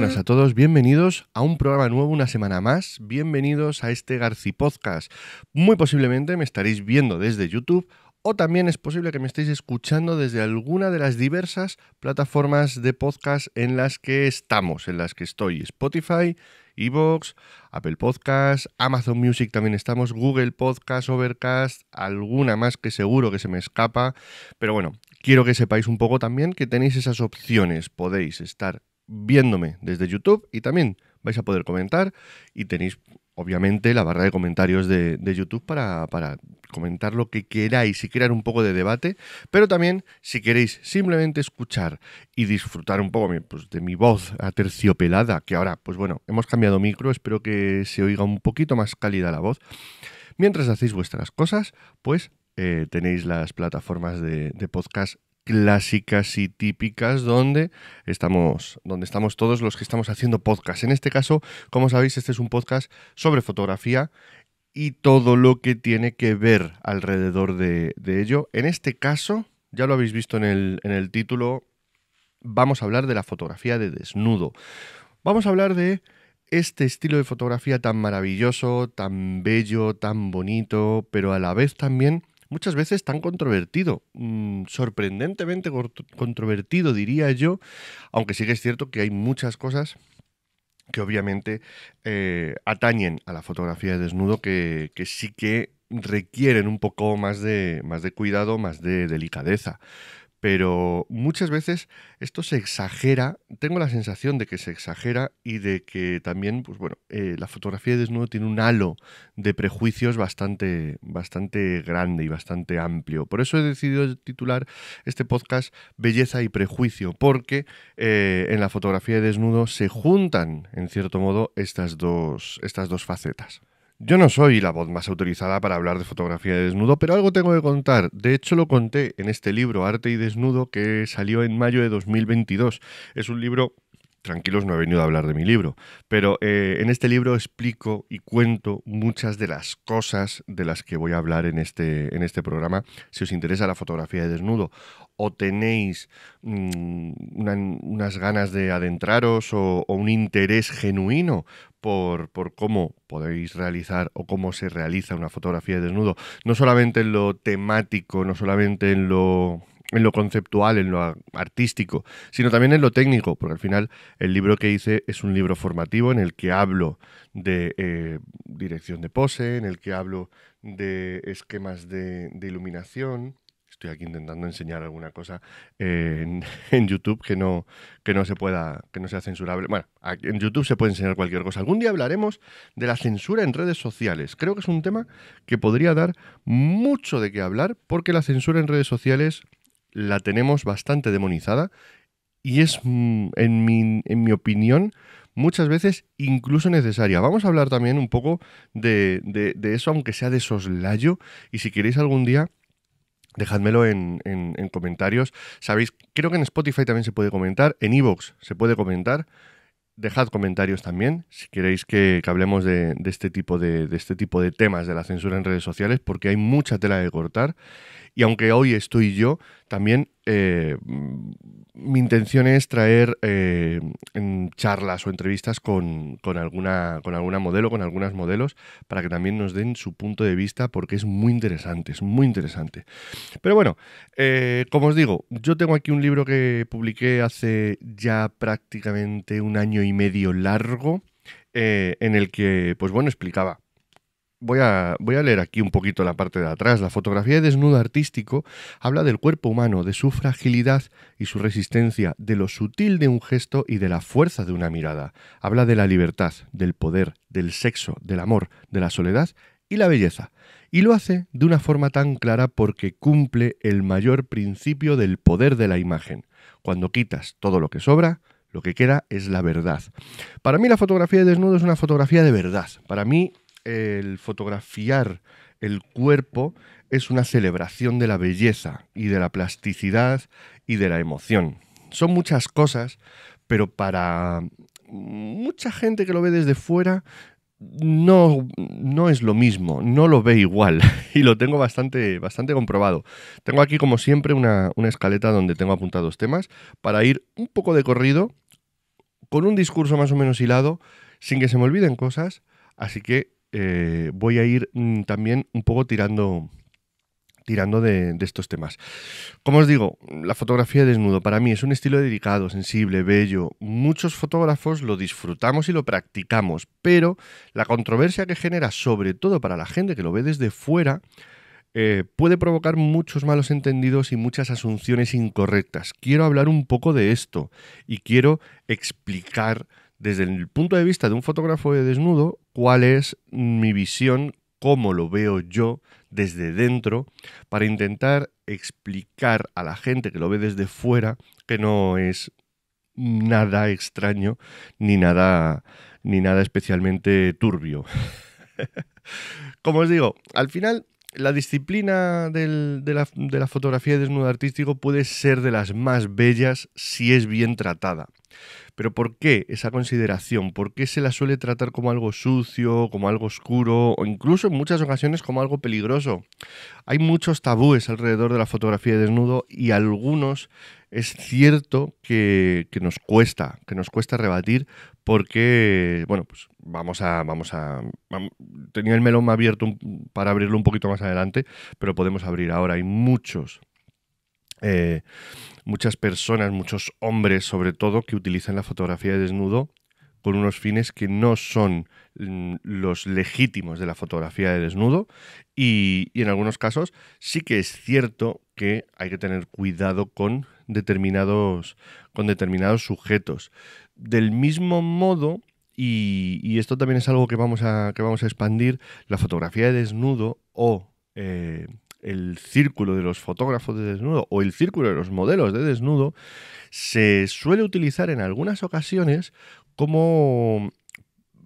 buenas a todos, bienvenidos a un programa nuevo, una semana más, bienvenidos a este Garci Podcast. Muy posiblemente me estaréis viendo desde YouTube o también es posible que me estéis escuchando desde alguna de las diversas plataformas de podcast en las que estamos, en las que estoy, Spotify, Evox, Apple Podcast, Amazon Music también estamos, Google Podcast, Overcast, alguna más que seguro que se me escapa, pero bueno, quiero que sepáis un poco también que tenéis esas opciones, podéis estar viéndome desde YouTube y también vais a poder comentar y tenéis obviamente la barra de comentarios de, YouTube para, comentar lo que queráis y crear un poco de debate, pero también si queréis simplemente escuchar y disfrutar un poco pues, de mi voz aterciopelada, que ahora pues bueno, hemos cambiado micro, espero que se oiga un poquito más cálida la voz. Mientras hacéis vuestras cosas, pues eh, tenéis las plataformas de, de podcast clásicas y típicas donde estamos, donde estamos todos los que estamos haciendo podcast. En este caso, como sabéis, este es un podcast sobre fotografía y todo lo que tiene que ver alrededor de, ello. En este caso, ya lo habéis visto en el, en el título, vamos a hablar de la fotografía de desnudo. Vamos a hablar de este estilo de fotografía tan maravilloso, tan bello, tan bonito, pero a la vez también muchas veces tan controvertido, mm, sorprendentemente controvertido, diría yo, aunque sí que es cierto que hay muchas cosas que obviamente eh, atañen a la fotografía de desnudo que, que sí que requieren un poco más de, más de cuidado, más de delicadeza pero muchas veces esto se exagera, tengo la sensación de que se exagera y de que también, pues bueno, eh, la fotografía de desnudo tiene un halo de prejuicios bastante, bastante grande y bastante amplio. Por eso he decidido titular este podcast Belleza y Prejuicio, porque eh, en la fotografía de desnudo se juntan, en cierto modo, estas dos, estas dos facetas. Yo no soy la voz más autorizada para hablar de fotografía de desnudo, pero algo tengo que contar. De hecho, lo conté en este libro, Arte y Desnudo, que salió en mayo de 2022. Es un libro tranquilos, no he venido a hablar de mi libro, pero eh, en este libro explico y cuento muchas de las cosas de las que voy a hablar en este, en este programa. Si os interesa la fotografía de desnudo o tenéis mm, unas ganas de adentraros o, un interés genuino por, por, cómo podéis realizar o cómo se realiza una fotografía de desnudo, no solamente en lo temático, no solamente en lo en lo conceptual, en lo artístico, sino también en lo técnico, porque al final el libro que hice es un libro formativo en el que hablo de eh, dirección de pose, en el que hablo de esquemas de, iluminación. Estoy aquí intentando enseñar alguna cosa eh, en, YouTube que no, que no se pueda, que no sea censurable. Bueno, en YouTube se puede enseñar cualquier cosa. Algún día hablaremos de la censura en redes sociales. Creo que es un tema que podría dar mucho de qué hablar, porque la censura en redes sociales la tenemos bastante demonizada y es, mm, en mi, en mi opinión, muchas veces incluso necesaria. Vamos a hablar también un poco de, eso, aunque sea de soslayo, y si queréis algún día... dejadmelo en, comentarios. Sabéis, creo que en Spotify también se puede comentar, en Evox se puede comentar. Dejad comentarios también si queréis que, hablemos de, este tipo de este tipo de temas de la censura en redes sociales, porque hay mucha tela de cortar. Y aunque hoy estoy yo, también eh, mi intención es traer eh, charlas o entrevistas con, alguna, con alguna modelo, con algunas modelos, para que también nos den su punto de vista, porque es muy interesante, es muy interesante. Pero bueno, eh, como os digo, yo tengo aquí un libro que publiqué hace ya prácticamente un año y medio largo, en el que, pues bueno, explicaba Voy a, leer aquí un poquito la parte de atrás. La fotografía de desnudo artístico habla del cuerpo humano, de su fragilidad y su resistencia, de lo sutil de un gesto y de la fuerza de una mirada. Habla de la libertad, del poder, del sexo, del amor, de la soledad y la belleza. Y lo hace de una forma tan clara porque cumple el mayor principio del poder de la imagen. Cuando quitas todo lo que sobra, lo que queda es la verdad. Para mí la fotografía de desnudo es una fotografía de verdad. Para mí el fotografiar el cuerpo es una celebración de la belleza y de la plasticidad y de la emoción. Son muchas cosas, pero para mucha gente que lo ve desde fuera no, no es lo mismo, no lo ve igual y lo tengo bastante, bastante comprobado. Tengo aquí como siempre una, una escaleta donde tengo apuntados temas para ir un poco de corrido, con un discurso más o menos hilado, sin que se me olviden cosas, así que eh, voy a ir mm, también un poco tirando tirando de, estos temas. Como os digo, la fotografía desnudo para mí es un estilo delicado, sensible, bello. Muchos fotógrafos lo disfrutamos y lo practicamos, pero la controversia que genera, sobre todo para la gente que lo ve desde fuera, eh, puede provocar muchos malos entendidos y muchas asunciones incorrectas. Quiero hablar un poco de esto y quiero explicar desde el punto de vista de un fotógrafo de desnudo, cuál es mi visión, cómo lo veo yo desde dentro, para intentar explicar a la gente que lo ve desde fuera que no es nada extraño ni nada ni nada especialmente turbio. Como os digo, al final la disciplina de, la, de, la, fotografía de desnudo artístico puede ser de las más bellas si es bien tratada. Pero ¿por qué esa consideración? ¿Por qué se la suele tratar como algo sucio, como algo oscuro o incluso en muchas ocasiones como algo peligroso? Hay muchos tabúes alrededor de la fotografía de desnudo y algunos es cierto que, nos cuesta, que nos cuesta rebatir porque, bueno, pues vamos a, vamos a, tenía el melón abierto para abrirlo un poquito más adelante, pero podemos abrir ahora. Hay muchos eh, muchas personas, muchos hombres sobre todo, que utilizan la fotografía de desnudo con unos fines que no son mm, los legítimos de la fotografía de desnudo y, en algunos casos sí que es cierto que hay que tener cuidado con determinados, con determinados sujetos. Del mismo modo, y, esto también es algo que vamos, a, que vamos a expandir, la fotografía de desnudo o eh, el círculo de los fotógrafos de desnudo o el círculo de los modelos de desnudo se suele utilizar en algunas ocasiones como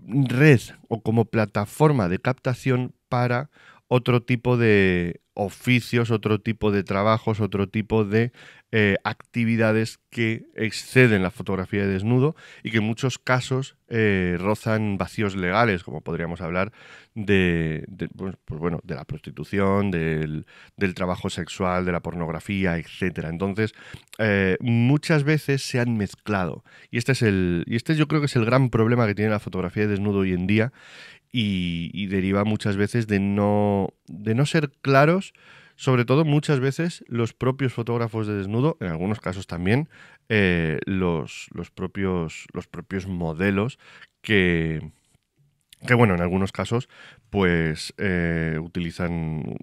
red o como plataforma de captación para otro tipo de oficios, otro tipo de trabajos, otro tipo de eh, actividades que exceden la fotografía de desnudo y que en muchos casos eh, rozan vacíos legales, como podríamos hablar de, pues, pues bueno, de la prostitución, del, del, trabajo sexual, de la pornografía, etc. Entonces, eh, muchas veces se han mezclado. Y este, es el, y este yo creo que es el gran problema que tiene la fotografía de desnudo hoy en día y, deriva muchas veces de no, de no ser claros, sobre todo muchas veces los propios fotógrafos de desnudo, en algunos casos también eh, los, propios, los propios modelos que, que bueno, en algunos casos, pues eh, utilizan,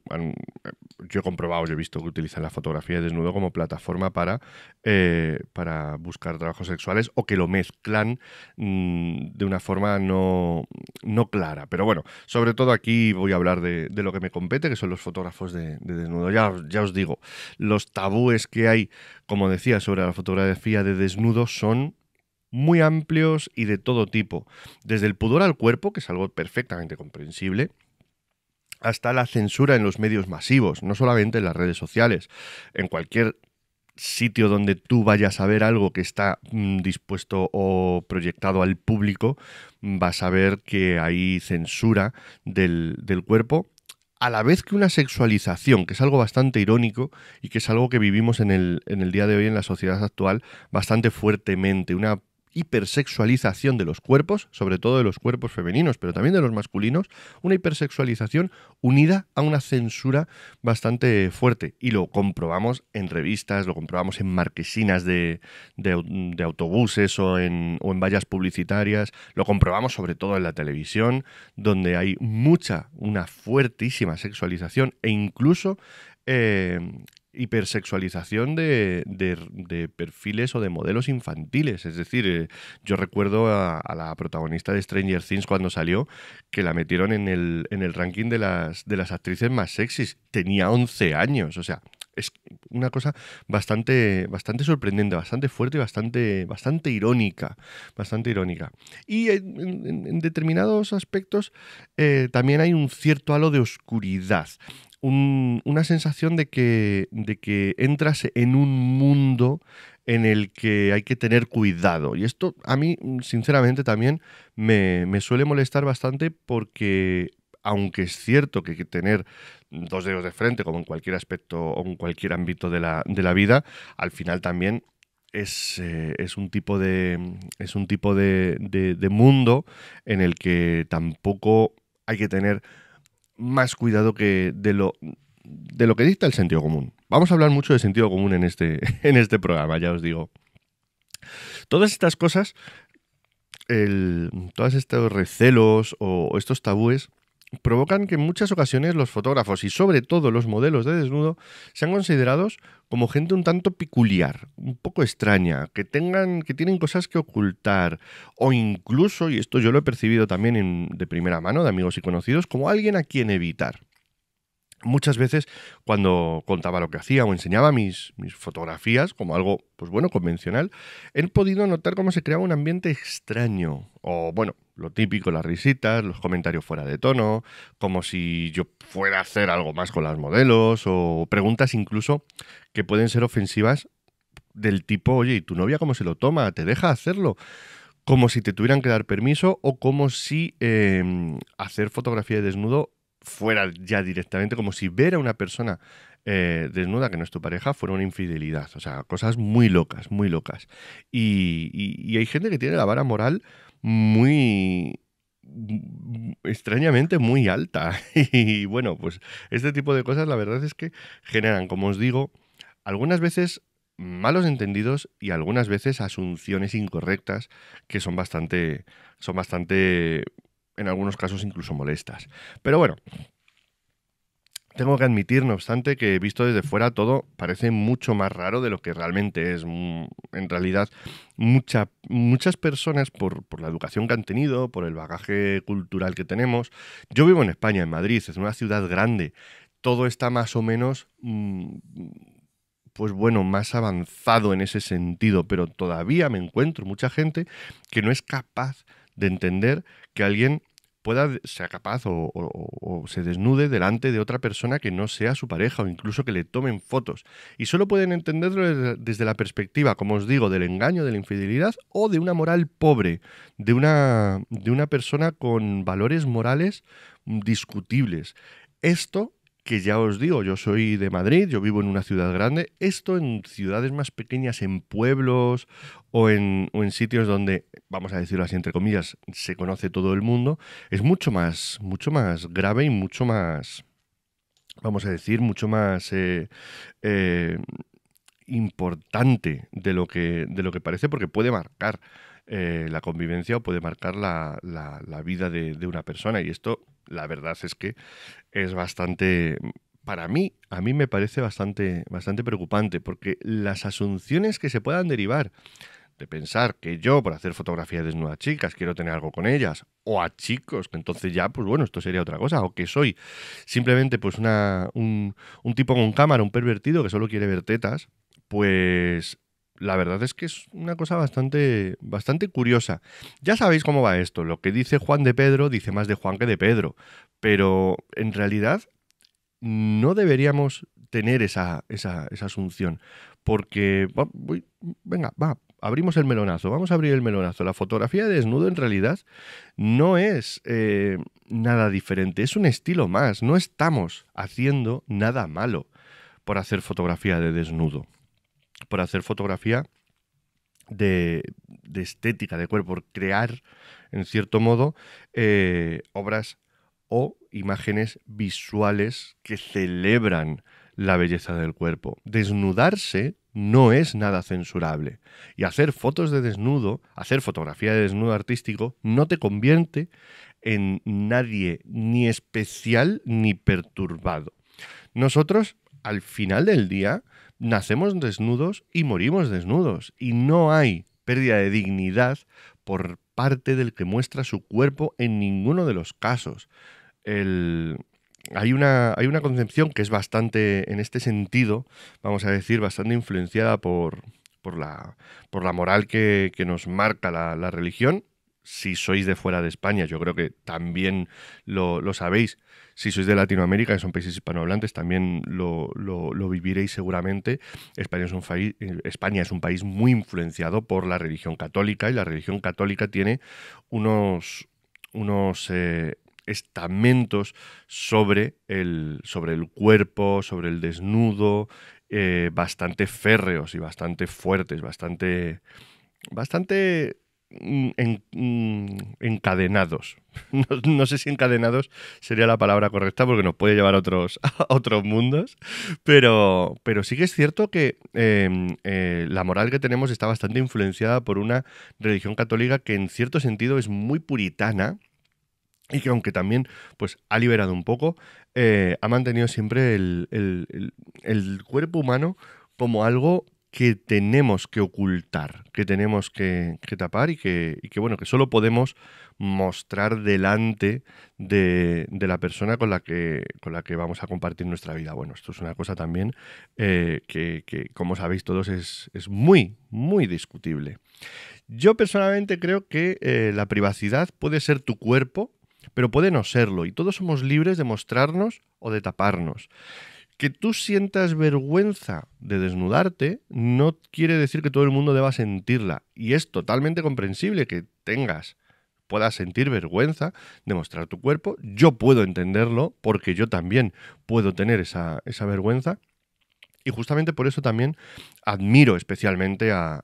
yo he comprobado, yo he visto que utilizan la fotografía de desnudo como plataforma para, eh, para buscar trabajos sexuales o que lo mezclan mm, de una forma no, no, clara. Pero bueno, sobre todo aquí voy a hablar de, de lo que me compete, que son los fotógrafos de, desnudo. Ya, ya os digo, los tabúes que hay, como decía, sobre la fotografía de desnudo son muy amplios y de todo tipo, desde el pudor al cuerpo, que es algo perfectamente comprensible, hasta la censura en los medios masivos, no solamente en las redes sociales, en cualquier sitio donde tú vayas a ver algo que está mm, dispuesto o proyectado al público, mm, vas a ver que hay censura del, cuerpo a la vez que una sexualización, que es algo bastante irónico y que es algo que vivimos en el, en el, día de hoy en la sociedad actual bastante fuertemente, una hipersexualización de los cuerpos, sobre todo de los cuerpos femeninos, pero también de los masculinos, una hipersexualización unida a una censura bastante fuerte. Y lo comprobamos en revistas, lo comprobamos en marquesinas de, autobuses o en, vallas publicitarias, lo comprobamos sobre todo en la televisión, donde hay mucha, una fuertísima sexualización e incluso eh, hipersexualización de, de, perfiles o de modelos infantiles. Es decir, eh, yo recuerdo a, la protagonista de Stranger Things cuando salió, que la metieron en el, en el ranking de las, de las actrices más sexys. Tenía 11 años, o sea, es una cosa bastante, bastante sorprendente, bastante fuerte, bastante, bastante irónica, bastante irónica. Y en, determinados aspectos eh, también hay un cierto halo de oscuridad. una sensación de que, de que entras en un mundo en el que hay que tener cuidado. Y esto a mí, sinceramente, también me, me suele molestar bastante porque, aunque es cierto que hay que tener dos dedos de frente, como en cualquier aspecto o en cualquier ámbito de la, vida, al final también es, eh, es, un tipo de. es un tipo de, de, de, mundo en el que tampoco hay que tener más cuidado que de lo, de lo que dicta el sentido común. Vamos a hablar mucho de sentido común en este, en este programa, ya os digo. Todas estas cosas, el, todos estos recelos o estos tabúes provocan que en muchas ocasiones los fotógrafos y sobre todo los modelos de desnudo sean considerados como gente un tanto peculiar, un poco extraña, que tengan que tienen cosas que ocultar o incluso y esto yo lo he percibido también de primera mano de amigos y conocidos como alguien a quien evitar. Muchas veces cuando contaba lo que hacía o enseñaba mis, mis, fotografías como algo, pues bueno, convencional, he podido notar cómo se creaba un ambiente extraño o, bueno, lo típico, las risitas, los comentarios fuera de tono, como si yo fuera a hacer algo más con las modelos, o preguntas incluso que pueden ser ofensivas del tipo, oye, ¿y tu novia cómo se lo toma? ¿Te deja hacerlo? Como si te tuvieran que dar permiso o como si em, hacer fotografía de desnudo fuera ya directamente, como si ver a una persona eh, desnuda que no es tu pareja fuera una infidelidad. O sea, cosas muy locas, muy locas. y hay gente que tiene la vara moral muy extrañamente muy alta. Y bueno, pues este tipo de cosas la verdad es que generan, como os digo, algunas veces malos entendidos y algunas veces asunciones incorrectas que son bastante, son bastante, en algunos casos incluso molestas. Pero bueno, tengo que admitir, no obstante, que visto desde fuera todo parece mucho más raro de lo que realmente es. Mm, en realidad, muchas personas, por, por, la educación que han tenido, por el bagaje cultural que tenemos, yo vivo en España, en Madrid, es una ciudad grande, todo está más o menos, mm, pues bueno, más avanzado en ese sentido, pero todavía me encuentro mucha gente que no es capaz de entender que alguien pueda sea capaz o, se desnude delante de otra persona que no sea su pareja o incluso que le tomen fotos. Y solo pueden entenderlo desde, la perspectiva, como os digo, del engaño, de la infidelidad o de una moral pobre, de una, de una persona con valores morales discutibles. Esto que ya os digo, yo soy de Madrid, yo vivo en una ciudad grande, esto en ciudades más pequeñas, en pueblos o en, en sitios donde, vamos a decirlo así, entre comillas, se conoce todo el mundo, es mucho más, mucho más grave y mucho más, vamos a decir, mucho más... Eh, eh, importante de lo que, de lo que parece porque puede marcar eh, la convivencia o puede marcar la, la, vida de, una persona. Y esto la verdad es que es bastante, para mí, a mí me parece bastante, bastante preocupante, porque las asunciones que se puedan derivar de pensar que yo, por hacer fotografía de a chicas, quiero tener algo con ellas, o a chicos, que entonces ya, pues bueno, esto sería otra cosa, o que soy simplemente pues una, un, un tipo con cámara, un pervertido que solo quiere ver tetas, pues la verdad es que es una cosa bastante, bastante curiosa. Ya sabéis cómo va esto. Lo que dice Juan de Pedro dice más de Juan que de Pedro. Pero en realidad no deberíamos tener esa, asunción. Porque, venga, va, abrimos el melonazo, vamos a abrir el melonazo. La fotografía de desnudo en realidad no es eh, nada diferente, es un estilo más, no estamos haciendo nada malo por hacer fotografía de desnudo por hacer fotografía de, estética de cuerpo, por crear, en cierto modo, eh, obras o imágenes visuales que celebran la belleza del cuerpo. Desnudarse no es nada censurable. Y hacer fotos de desnudo, hacer fotografía de desnudo artístico, no te convierte en nadie ni especial ni perturbado. Nosotros, al final del día, nacemos desnudos y morimos desnudos. Y no hay pérdida de dignidad por parte del que muestra su cuerpo en ninguno de los casos. hay una, hay una concepción que es bastante, en este sentido, vamos a decir, bastante influenciada por, la, moral que, nos marca la, religión. Si sois de fuera de España, yo creo que también lo sabéis, si sois de Latinoamérica, que son países hispanohablantes, también lo, viviréis seguramente. España es, un país, eh, España es un país muy influenciado por la religión católica y la religión católica tiene unos, unos eh, estamentos sobre el, sobre el cuerpo, sobre el desnudo, eh, bastante férreos y bastante fuertes, bastante, bastante Mm, mm, encadenados. No, sé si encadenados sería la palabra correcta porque nos puede llevar a otros, a otros mundos, pero, pero sí que es cierto que em, eh, la moral que tenemos está bastante influenciada por una religión católica que en cierto sentido es muy puritana y que aunque también pues, ha liberado un poco, eh, ha mantenido siempre el cuerpo humano como algo que tenemos que ocultar, que tenemos que, tapar y que, bueno, que solo podemos mostrar delante de, la persona con la, que, con la que vamos a compartir nuestra vida. Bueno, esto es una cosa también eh, que, como sabéis todos, es, muy, muy discutible. Yo personalmente creo que eh, la privacidad puede ser tu cuerpo, pero puede no serlo, y todos somos libres de mostrarnos o de taparnos que tú sientas vergüenza de desnudarte no quiere decir que todo el mundo deba sentirla. Y es totalmente comprensible que tengas, puedas sentir vergüenza de mostrar tu cuerpo. Yo puedo entenderlo porque yo también puedo tener esa, esa vergüenza. Y justamente por eso también admiro especialmente a,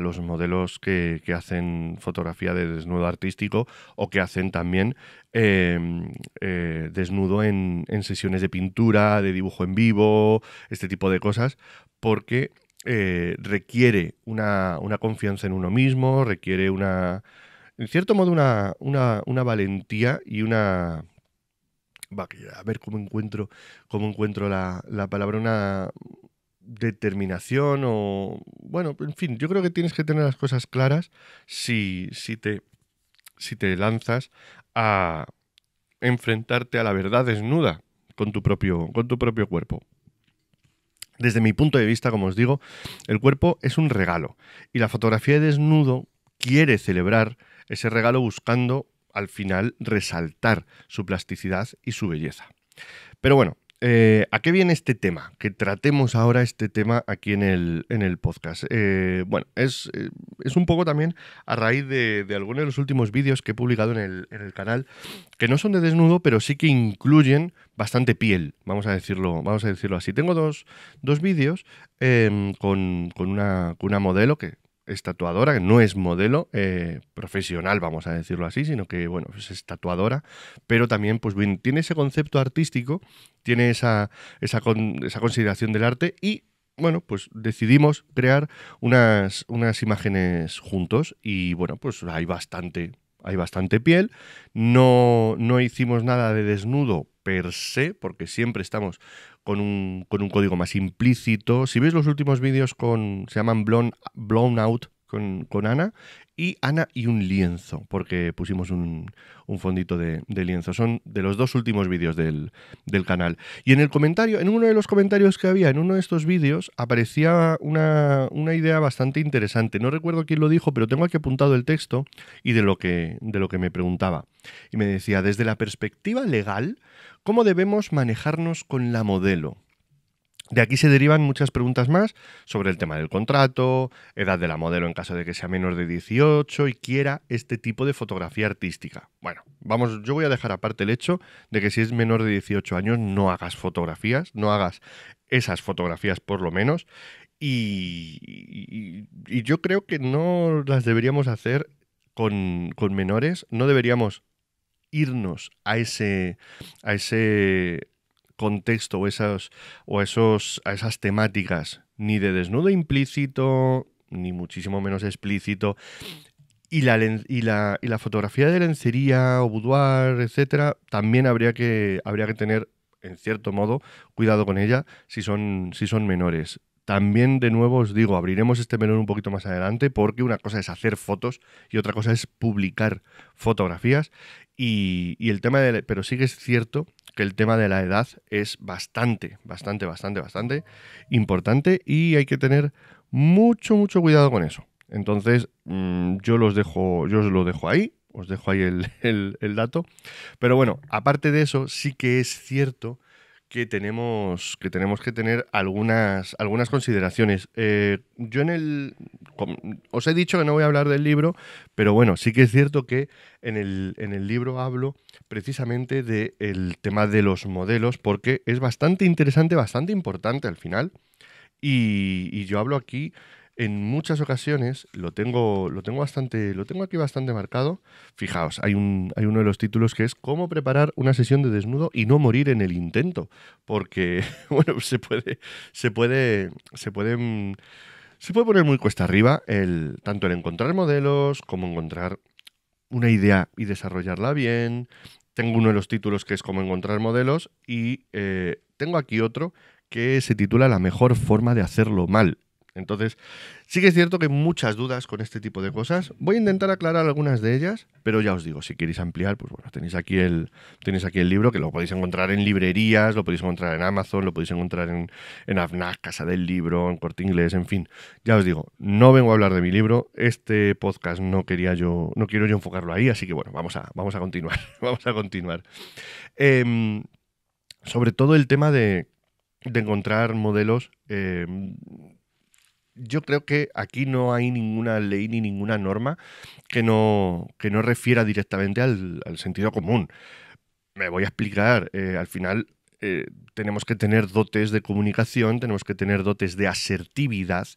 los modelos que, hacen fotografía de desnudo artístico o que hacen también em, eh, desnudo en, sesiones de pintura, de dibujo en vivo, este tipo de cosas, porque eh, requiere una, confianza en uno mismo, requiere una, en cierto modo, una, una valentía y una a ver cómo encuentro, cómo encuentro la, palabra, una determinación o, bueno, en fin, yo creo que tienes que tener las cosas claras si, si, te, si te lanzas a enfrentarte a la verdad desnuda con tu propio, con tu propio cuerpo. Desde mi punto de vista, como os digo, el cuerpo es un regalo y la fotografía de desnudo quiere celebrar ese regalo buscando al final resaltar su plasticidad y su belleza. Pero bueno, eh, ¿a qué viene este tema? Que tratemos ahora este tema aquí en el, en el podcast. Eh, bueno, es, eh, es, un poco también a raíz de, algunos de los últimos vídeos que he publicado en el, canal, que no son de desnudo, pero sí que incluyen bastante piel, vamos a decirlo, vamos a decirlo así. Tengo dos, vídeos em, con una modelo que estatuadora no es modelo eh, profesional, vamos a decirlo así, sino que, bueno, pues es tatuadora, pero también, pues tiene ese concepto artístico, tiene esa, esa, esa consideración del arte y bueno, pues decidimos crear unas, unas imágenes juntos y bueno, pues hay bastante, hay bastante piel. No, no hicimos nada de desnudo per se, porque siempre estamos con un, con un código más implícito. Si veis los últimos vídeos con. se llaman blown, blown out con, Ana y Ana y un lienzo, porque pusimos un, un fondito de, lienzo. Son de los dos últimos vídeos del, del, canal. Y en el comentario, en uno de los comentarios que había en uno de estos vídeos, aparecía una, una, idea bastante interesante. No recuerdo quién lo dijo, pero tengo aquí apuntado el texto y de lo que, de lo que me preguntaba. Y me decía, desde la perspectiva legal, ¿cómo debemos manejarnos con la modelo? De aquí se derivan muchas preguntas más sobre el tema del contrato, edad de la modelo en caso de que sea menor de 18 y quiera este tipo de fotografía artística. Bueno, vamos, yo voy a dejar aparte el hecho de que si es menor de 18 años no hagas fotografías, no hagas esas fotografías por lo menos. Y, yo creo que no las deberíamos hacer con, con menores, no deberíamos irnos a ese, a ese contexto o, esas, o esos, a esas temáticas, ni de desnudo implícito, ni muchísimo menos explícito. Y la, y la, fotografía de lencería o boudoir, etcétera, también habría que, habría que tener en cierto modo, cuidado con ella si son, si son menores. También, de nuevo, os digo, abriremos este menú un poquito más adelante porque una cosa es hacer fotos y otra cosa es publicar fotografías. Y, el tema de... Pero sí que es cierto que el tema de la edad es bastante, bastante, bastante, bastante importante y hay que tener mucho, mucho cuidado con eso. Entonces, mm, yo los dejo, yo os lo dejo ahí, os dejo ahí el, el dato. Pero bueno, aparte de eso, sí que es cierto que tenemos que, tenemos que tener algunas, algunas consideraciones. Eh, yo en el. Os he dicho que no voy a hablar del libro, pero bueno, sí que es cierto que en el, en el libro hablo precisamente del tema de los modelos, porque es bastante interesante, bastante importante al final. y yo hablo aquí en muchas ocasiones lo tengo, lo tengo bastante, lo tengo aquí bastante marcado. Fijaos, hay, un, hay uno de los títulos que es cómo preparar una sesión de desnudo y no morir en el intento. Porque, bueno, se puede, se puede, se puede, mm, se puede poner muy cuesta arriba el, tanto el encontrar modelos como encontrar una idea y desarrollarla bien. Tengo uno de los títulos que es cómo encontrar modelos y eh, tengo aquí otro que se titula La mejor forma de hacerlo mal. Entonces, sí que es cierto que hay muchas dudas con este tipo de cosas. Voy a intentar aclarar algunas de ellas, pero ya os digo, si queréis ampliar, pues bueno, tenéis aquí el, tenéis aquí el libro, que lo podéis encontrar en librerías, lo podéis encontrar en Amazon, lo podéis encontrar en, en AFNAC, Casa del Libro, en Corte Inglés, en fin. Ya os digo, no vengo a hablar de mi libro. Este podcast no quería yo, no quiero yo enfocarlo ahí, así que bueno, vamos a, vamos a continuar. vamos a continuar. Em, sobre todo el tema de, encontrar modelos. Em, yo creo que aquí no hay ninguna ley ni ninguna norma que no, que refiera directamente al, sentido común. Me voy a explicar, eh, al final eh, tenemos que tener dotes de comunicación, tenemos que tener dotes de asertividad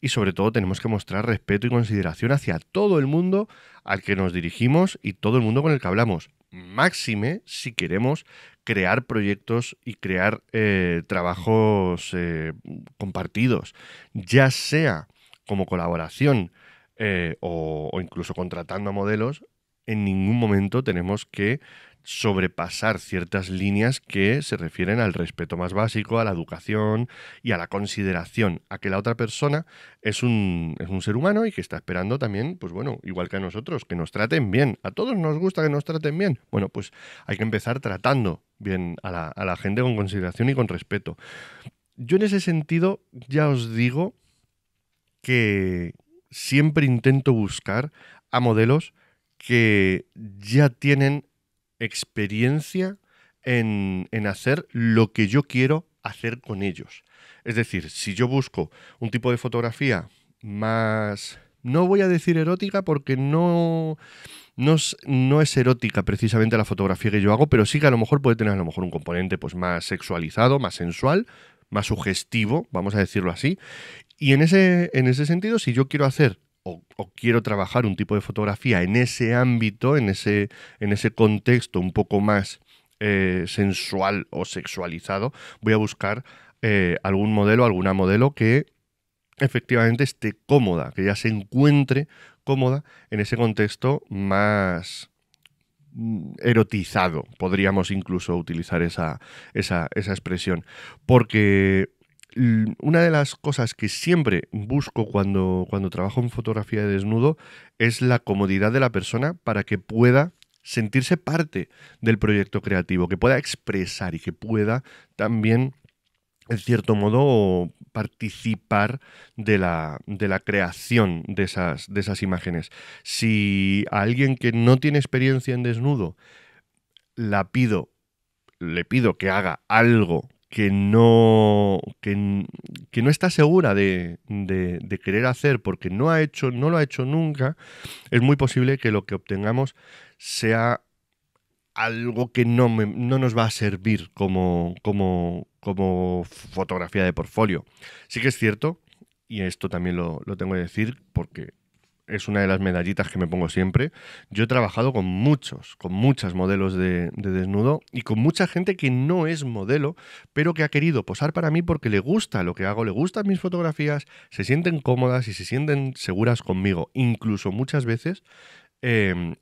y sobre todo tenemos que mostrar respeto y consideración hacia todo el mundo al que nos dirigimos y todo el mundo con el que hablamos. Máxime si queremos crear proyectos y crear eh, trabajos eh, compartidos, ya sea como colaboración eh, o, incluso contratando a modelos, en ningún momento tenemos que sobrepasar ciertas líneas que se refieren al respeto más básico, a la educación y a la consideración, a que la otra persona es un, ser humano y que está esperando también, pues bueno, igual que a nosotros, que nos traten bien. A todos nos gusta que nos traten bien. Bueno, pues hay que empezar tratando bien a la, a la gente con consideración y con respeto. Yo en ese sentido ya os digo que siempre intento buscar a modelos que ya tienen experiencia en, hacer lo que yo quiero hacer con ellos. Es decir, si yo busco un tipo de fotografía más... No voy a decir erótica porque no, no, es, erótica precisamente la fotografía que yo hago, pero sí que a lo mejor puede tener a lo mejor un componente pues, más sexualizado, más sensual, más sugestivo, vamos a decirlo así. Y en ese, en ese sentido, si yo quiero hacer o, quiero trabajar un tipo de fotografía en ese ámbito, en ese, en ese contexto un poco más eh, sensual o sexualizado, voy a buscar eh, algún modelo, alguna modelo que efectivamente esté cómoda, que ya se encuentre cómoda en ese contexto más mm, erotizado, podríamos incluso utilizar esa, esa, esa expresión, porque una de las cosas que siempre busco cuando, cuando trabajo en fotografía de desnudo es la comodidad de la persona para que pueda sentirse parte del proyecto creativo, que pueda expresar y que pueda también, en cierto modo, participar de la, creación de esas, de esas imágenes. Si a alguien que no tiene experiencia en desnudo la pido, le pido que haga algo que no, que, no está segura de, de, querer hacer porque no, ha hecho, no lo ha hecho nunca, es muy posible que lo que obtengamos sea algo que no, nos va a servir como, como, como fotografía de portfolio. Sí que es cierto, y esto también lo, lo tengo que decir porque es una de las medallitas que me pongo siempre. Yo he trabajado con muchos, con muchas modelos de, desnudo y con mucha gente que no es modelo, pero que ha querido posar para mí porque le gusta lo que hago, le gustan mis fotografías, se sienten cómodas y se sienten seguras conmigo. Incluso muchas veces em,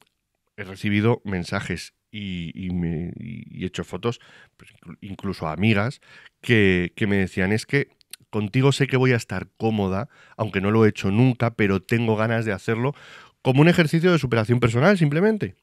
he recibido mensajes y, he hecho fotos, pues, incluso amigas, que me decían es que contigo sé que voy a estar cómoda, aunque no lo he hecho nunca, pero tengo ganas de hacerlo como un ejercicio de superación personal simplemente.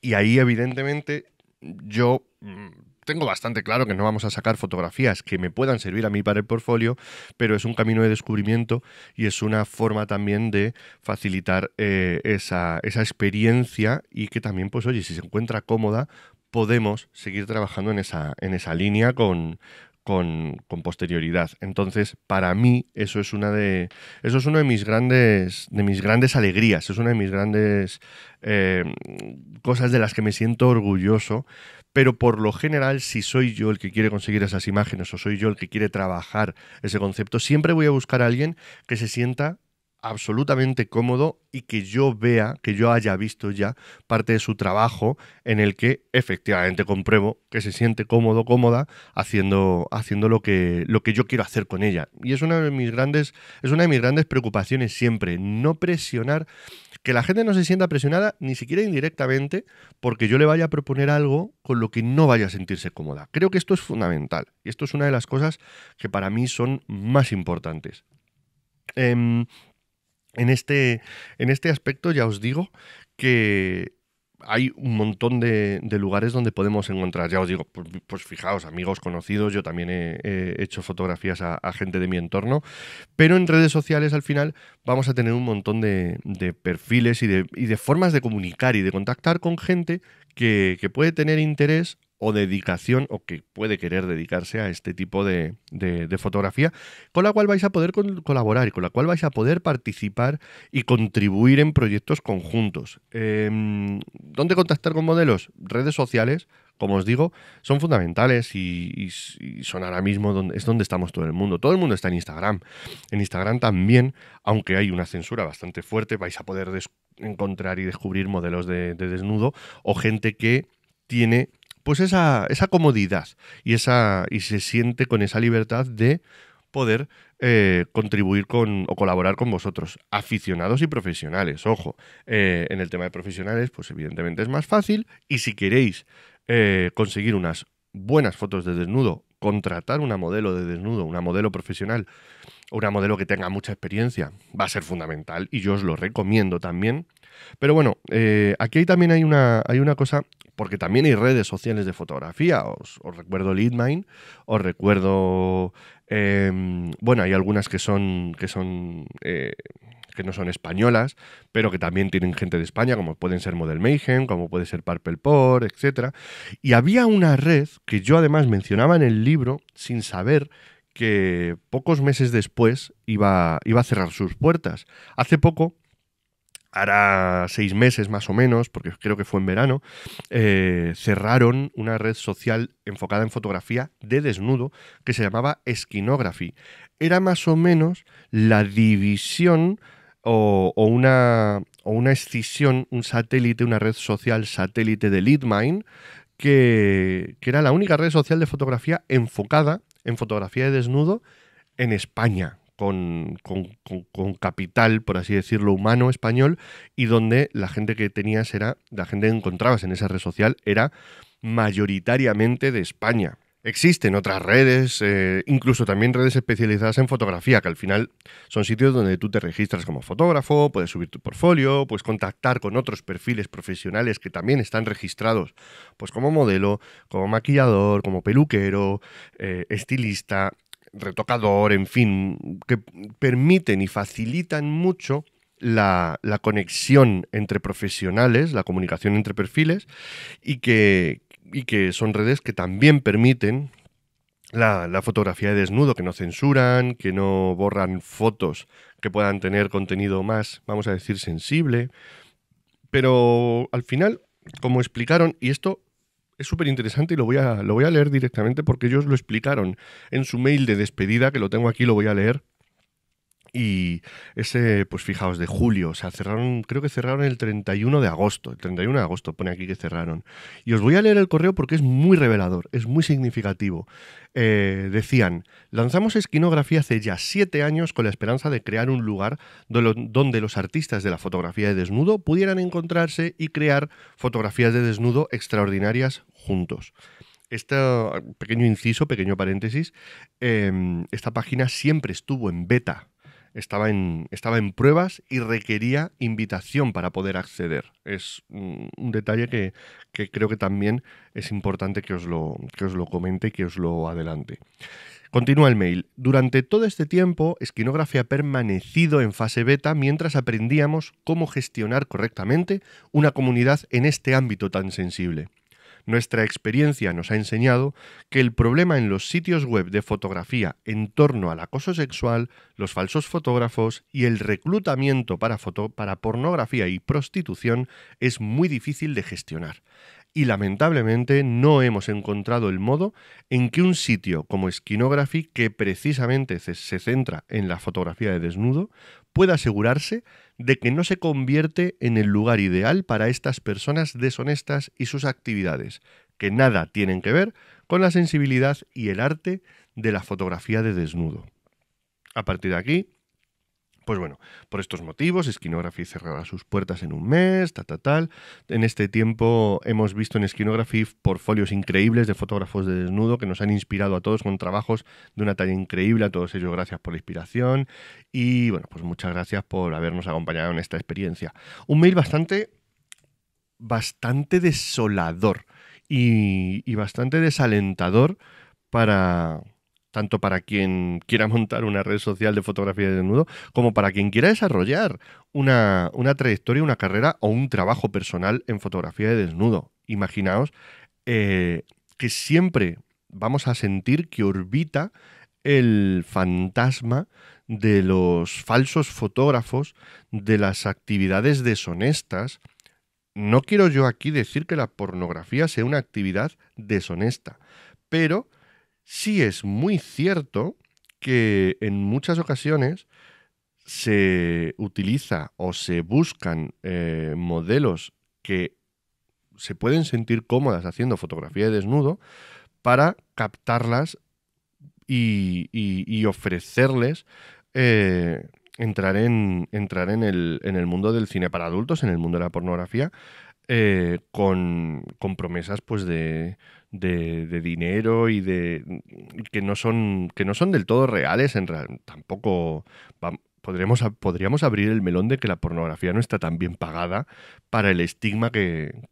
Y ahí evidentemente yo mm, tengo bastante claro que no vamos a sacar fotografías que me puedan servir a mí para el portfolio, pero es un camino de descubrimiento y es una forma también de facilitar eh, esa, experiencia y que también, pues oye, si se encuentra cómoda, podemos seguir trabajando en esa, en esa línea con, con, posterioridad. Entonces, para mí, eso es una de. Eso es uno de mis grandes. de mis grandes alegrías. Es una de mis grandes eh, cosas de las que me siento orgulloso. Pero por lo general, si soy yo el que quiere conseguir esas imágenes o soy yo el que quiere trabajar ese concepto, siempre voy a buscar a alguien que se sienta absolutamente cómodo y que yo vea, que yo haya visto ya parte de su trabajo en el que efectivamente compruebo que se siente cómodo, cómoda haciendo, haciendo lo, que, lo que yo quiero hacer con ella. Y es una, de mis grandes, es una de mis grandes preocupaciones siempre, no presionar, que la gente no se sienta presionada ni siquiera indirectamente porque yo le vaya a proponer algo con lo que no vaya a sentirse cómoda. Creo que esto es fundamental y esto es una de las cosas que para mí son más importantes. Em, en este, en este aspecto ya os digo que hay un montón de, lugares donde podemos encontrar, ya os digo, pues, pues fijaos, amigos conocidos, yo también he, hecho fotografías a, gente de mi entorno, pero en redes sociales al final vamos a tener un montón de, perfiles y de, formas de comunicar y de contactar con gente que puede tener interés o dedicación o que puede querer dedicarse a este tipo de, fotografía, con la cual vais a poder colaborar y con la cual vais a poder participar y contribuir en proyectos conjuntos. Em, ¿Dónde contactar con modelos? Redes sociales, como os digo, son fundamentales y, son ahora mismo donde, es donde estamos todo el mundo. Todo el mundo está en Instagram. En Instagram también, aunque hay una censura bastante fuerte, vais a poder encontrar y descubrir modelos de desnudo o gente que tiene pues esa, comodidad y, esa, y se siente con esa libertad de poder eh, contribuir con o colaborar con vosotros, aficionados y profesionales. Ojo, eh, en el tema de profesionales, pues evidentemente es más fácil y si queréis eh, conseguir unas buenas fotos de desnudo, contratar una modelo de desnudo, una modelo profesional, una modelo que tenga mucha experiencia, va a ser fundamental y yo os lo recomiendo también. Pero bueno, aquí también hay una, hay una cosa porque también hay redes sociales de fotografía. Os, recuerdo Leadmine, os recuerdo. Em, bueno, hay algunas que son. que son. Eh, que no son españolas, pero que también tienen gente de España, como pueden ser Model Mayhem, como puede ser Purple Por, etc. Y había una red que yo además mencionaba en el libro sin saber que pocos meses después iba, iba a cerrar sus puertas. Hace poco hará seis meses más o menos, porque creo que fue en verano, eh, cerraron una red social enfocada en fotografía de desnudo que se llamaba Skinography. Era más o menos la división o, una, o escisión, un satélite, una red social satélite de Leadmine, que era la única red social de fotografía enfocada en fotografía de desnudo en España, con, capital, por así decirlo, humano español, y donde la gente que tenías era, la gente que encontrabas en esa red social era mayoritariamente de España. Existen otras redes, eh, incluso también redes especializadas en fotografía, que al final son sitios donde tú te registras como fotógrafo, puedes subir tu portfolio, puedes contactar con otros perfiles profesionales que también están registrados, pues como modelo, como maquillador, como peluquero, eh, estilista, retocador, en fin, que permiten y facilitan mucho la, la, conexión entre profesionales, la comunicación entre perfiles y que, y que son redes que también permiten la, la, fotografía de desnudo, que no censuran, que no borran fotos que puedan tener contenido más, vamos a decir, sensible. Pero al final, como explicaron, y esto es súper interesante y lo voy, a, lo voy a leer directamente porque ellos lo explicaron en su mail de despedida, que lo tengo aquí, lo voy a leer y ese, pues fijaos, de julio, o sea, cerraron, creo que cerraron el 31 de agosto, el 31 de agosto pone aquí que cerraron. Y os voy a leer el correo porque es muy revelador, es muy significativo. Eh, decían, lanzamos esquinografía hace ya siete años con la esperanza de crear un lugar donde los artistas de la fotografía de desnudo pudieran encontrarse y crear fotografías de desnudo extraordinarias juntos. Este pequeño inciso, pequeño paréntesis, em, esta página siempre estuvo en beta estaba en, estaba en pruebas y requería invitación para poder acceder. Es un, detalle que, creo que también es importante que os, lo, que os lo comente y que os lo adelante. Continúa el mail. Durante todo este tiempo, Esquinografía ha permanecido en fase beta mientras aprendíamos cómo gestionar correctamente una comunidad en este ámbito tan sensible. Nuestra experiencia nos ha enseñado que el problema en los sitios web de fotografía en torno al acoso sexual, los falsos fotógrafos y el reclutamiento para, para pornografía y prostitución es muy difícil de gestionar y lamentablemente no hemos encontrado el modo en que un sitio como Skinography, que precisamente se centra en la fotografía de desnudo, pueda asegurarse de que no se convierte en el lugar ideal para estas personas deshonestas y sus actividades, que nada tienen que ver con la sensibilidad y el arte de la fotografía de desnudo. A partir de aquí, pues bueno, por estos motivos, Skinography cerrará sus puertas en un mes, ta, ta, tal. En este tiempo hemos visto en Skinography portfolios increíbles de fotógrafos de desnudo que nos han inspirado a todos con trabajos de una talla increíble. A todos ellos, gracias por la inspiración. Y bueno, pues muchas gracias por habernos acompañado en esta experiencia. Un mail bastante, bastante desolador y bastante desalentador para tanto para quien quiera montar una red social de fotografía de desnudo, como para quien quiera desarrollar una, trayectoria, una carrera o un trabajo personal en fotografía de desnudo. Imaginaos eh, que siempre vamos a sentir que orbita el fantasma de los falsos fotógrafos, de las actividades deshonestas. No quiero yo aquí decir que la pornografía sea una actividad deshonesta, pero Sí es muy cierto que en muchas ocasiones se utiliza o se buscan eh, modelos que se pueden sentir cómodas haciendo fotografía de desnudo para captarlas y, ofrecerles eh, entrar, en, entrar en, el, mundo del cine para adultos, en el mundo de la pornografía, eh, con, promesas pues de, de, dinero y de que no son que no son del todo reales tampoco podremos, podríamos abrir el melón de que la pornografía no está tan bien pagada para el estigma que,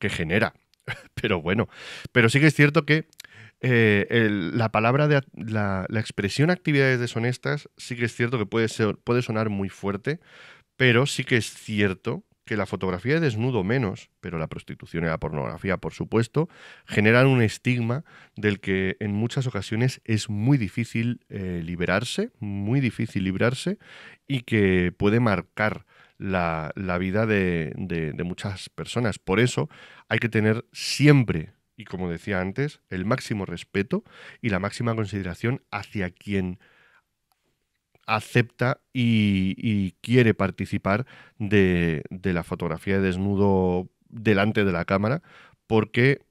genera pero bueno pero sí que es cierto que eh, la palabra de la, la, expresión actividades deshonestas sí que es cierto que puede, ser, puede sonar muy fuerte, pero sí que es cierto que la fotografía de desnudo menos, pero la prostitución y la pornografía, por supuesto, generan un estigma del que en muchas ocasiones es muy difícil eh, liberarse, muy difícil librarse y que puede marcar la, vida de muchas personas. Por eso hay que tener siempre y como decía antes, el máximo respeto y la máxima consideración hacia quien acepta y, quiere participar de, la fotografía de desnudo delante de la cámara, porque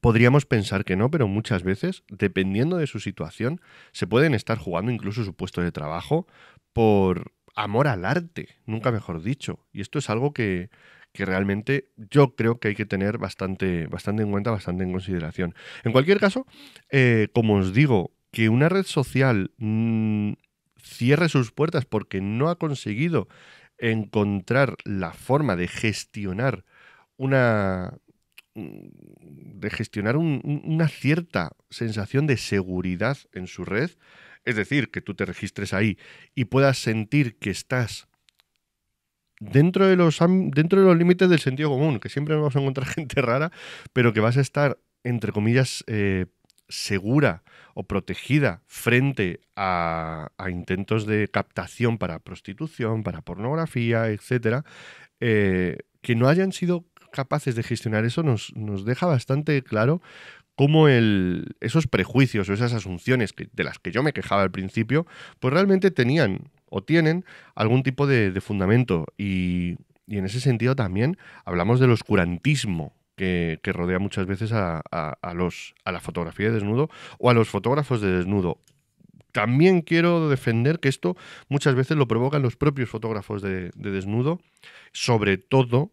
podríamos pensar que no, pero muchas veces, dependiendo de su situación, se pueden estar jugando incluso su puesto de trabajo por amor al arte, nunca mejor dicho. Y esto es algo que, realmente yo creo que hay que tener bastante, bastante en cuenta, bastante en consideración. En cualquier caso, eh, como os digo, que una red social mm, cierre sus puertas porque no ha conseguido encontrar la forma de gestionar una mm, de gestionar una cierta sensación de seguridad en su red, es decir, que tú te registres ahí y puedas sentir que estás dentro de los dentro de los límites del sentido común, que siempre vamos a encontrar gente rara, pero que vas a estar entre comillas eh, segura o protegida frente a, intentos de captación para prostitución, para pornografía, etcétera, eh, que no hayan sido capaces de gestionar eso nos, nos deja bastante claro cómo el, esos prejuicios o esas asunciones de las que yo me quejaba al principio, pues realmente tenían o tienen algún tipo de, fundamento. Y, y en ese sentido también hablamos del oscurantismo que, rodea muchas veces a, los, a la fotografía de desnudo o a los fotógrafos de desnudo también quiero defender que esto muchas veces lo provocan los propios fotógrafos de, desnudo, sobre todo,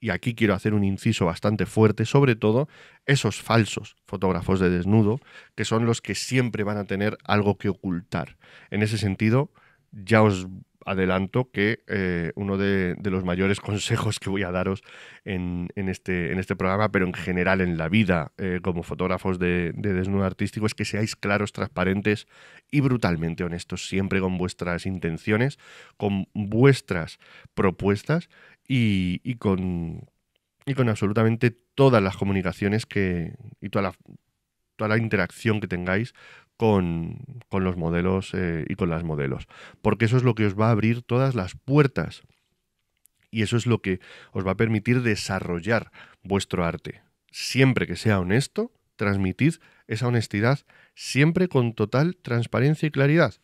y aquí quiero hacer un inciso bastante fuerte, sobre todo esos falsos fotógrafos de desnudo, que son los que siempre van a tener algo que ocultar. En ese sentido, ya os adelanto que eh, uno de, los mayores consejos que voy a daros este, en, este, programa, pero en general en la vida eh, como fotógrafos de, desnudo artístico, es que seáis claros, transparentes y brutalmente honestos, siempre con vuestras intenciones, con vuestras propuestas y, con, absolutamente todas las comunicaciones que, y toda la, toda la interacción que tengáis con, los modelos eh, y con las modelos. Porque eso es lo que os va a abrir todas las puertas. Y eso es lo que os va a permitir desarrollar vuestro arte. Siempre que sea honesto, transmitid esa honestidad siempre con total transparencia y claridad.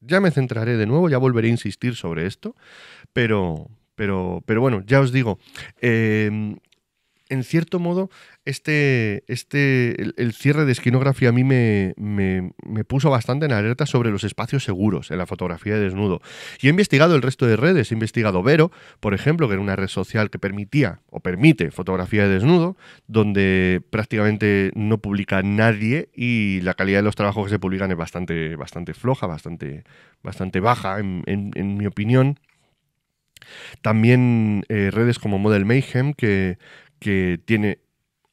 Ya me centraré de nuevo, ya volveré a insistir sobre esto, pero, pero, pero bueno, ya os digo, eh, en cierto modo, este, este, el, cierre de esquinografía a mí me, puso bastante en alerta sobre los espacios seguros en la fotografía de desnudo. Y he investigado el resto de redes, he investigado Vero, por ejemplo, que era una red social que permitía o permite fotografía de desnudo, donde prácticamente no publica nadie y la calidad de los trabajos que se publican es bastante, bastante floja, bastante, bastante baja, en, mi opinión. También eh, redes como Model Mayhem, que, que tiene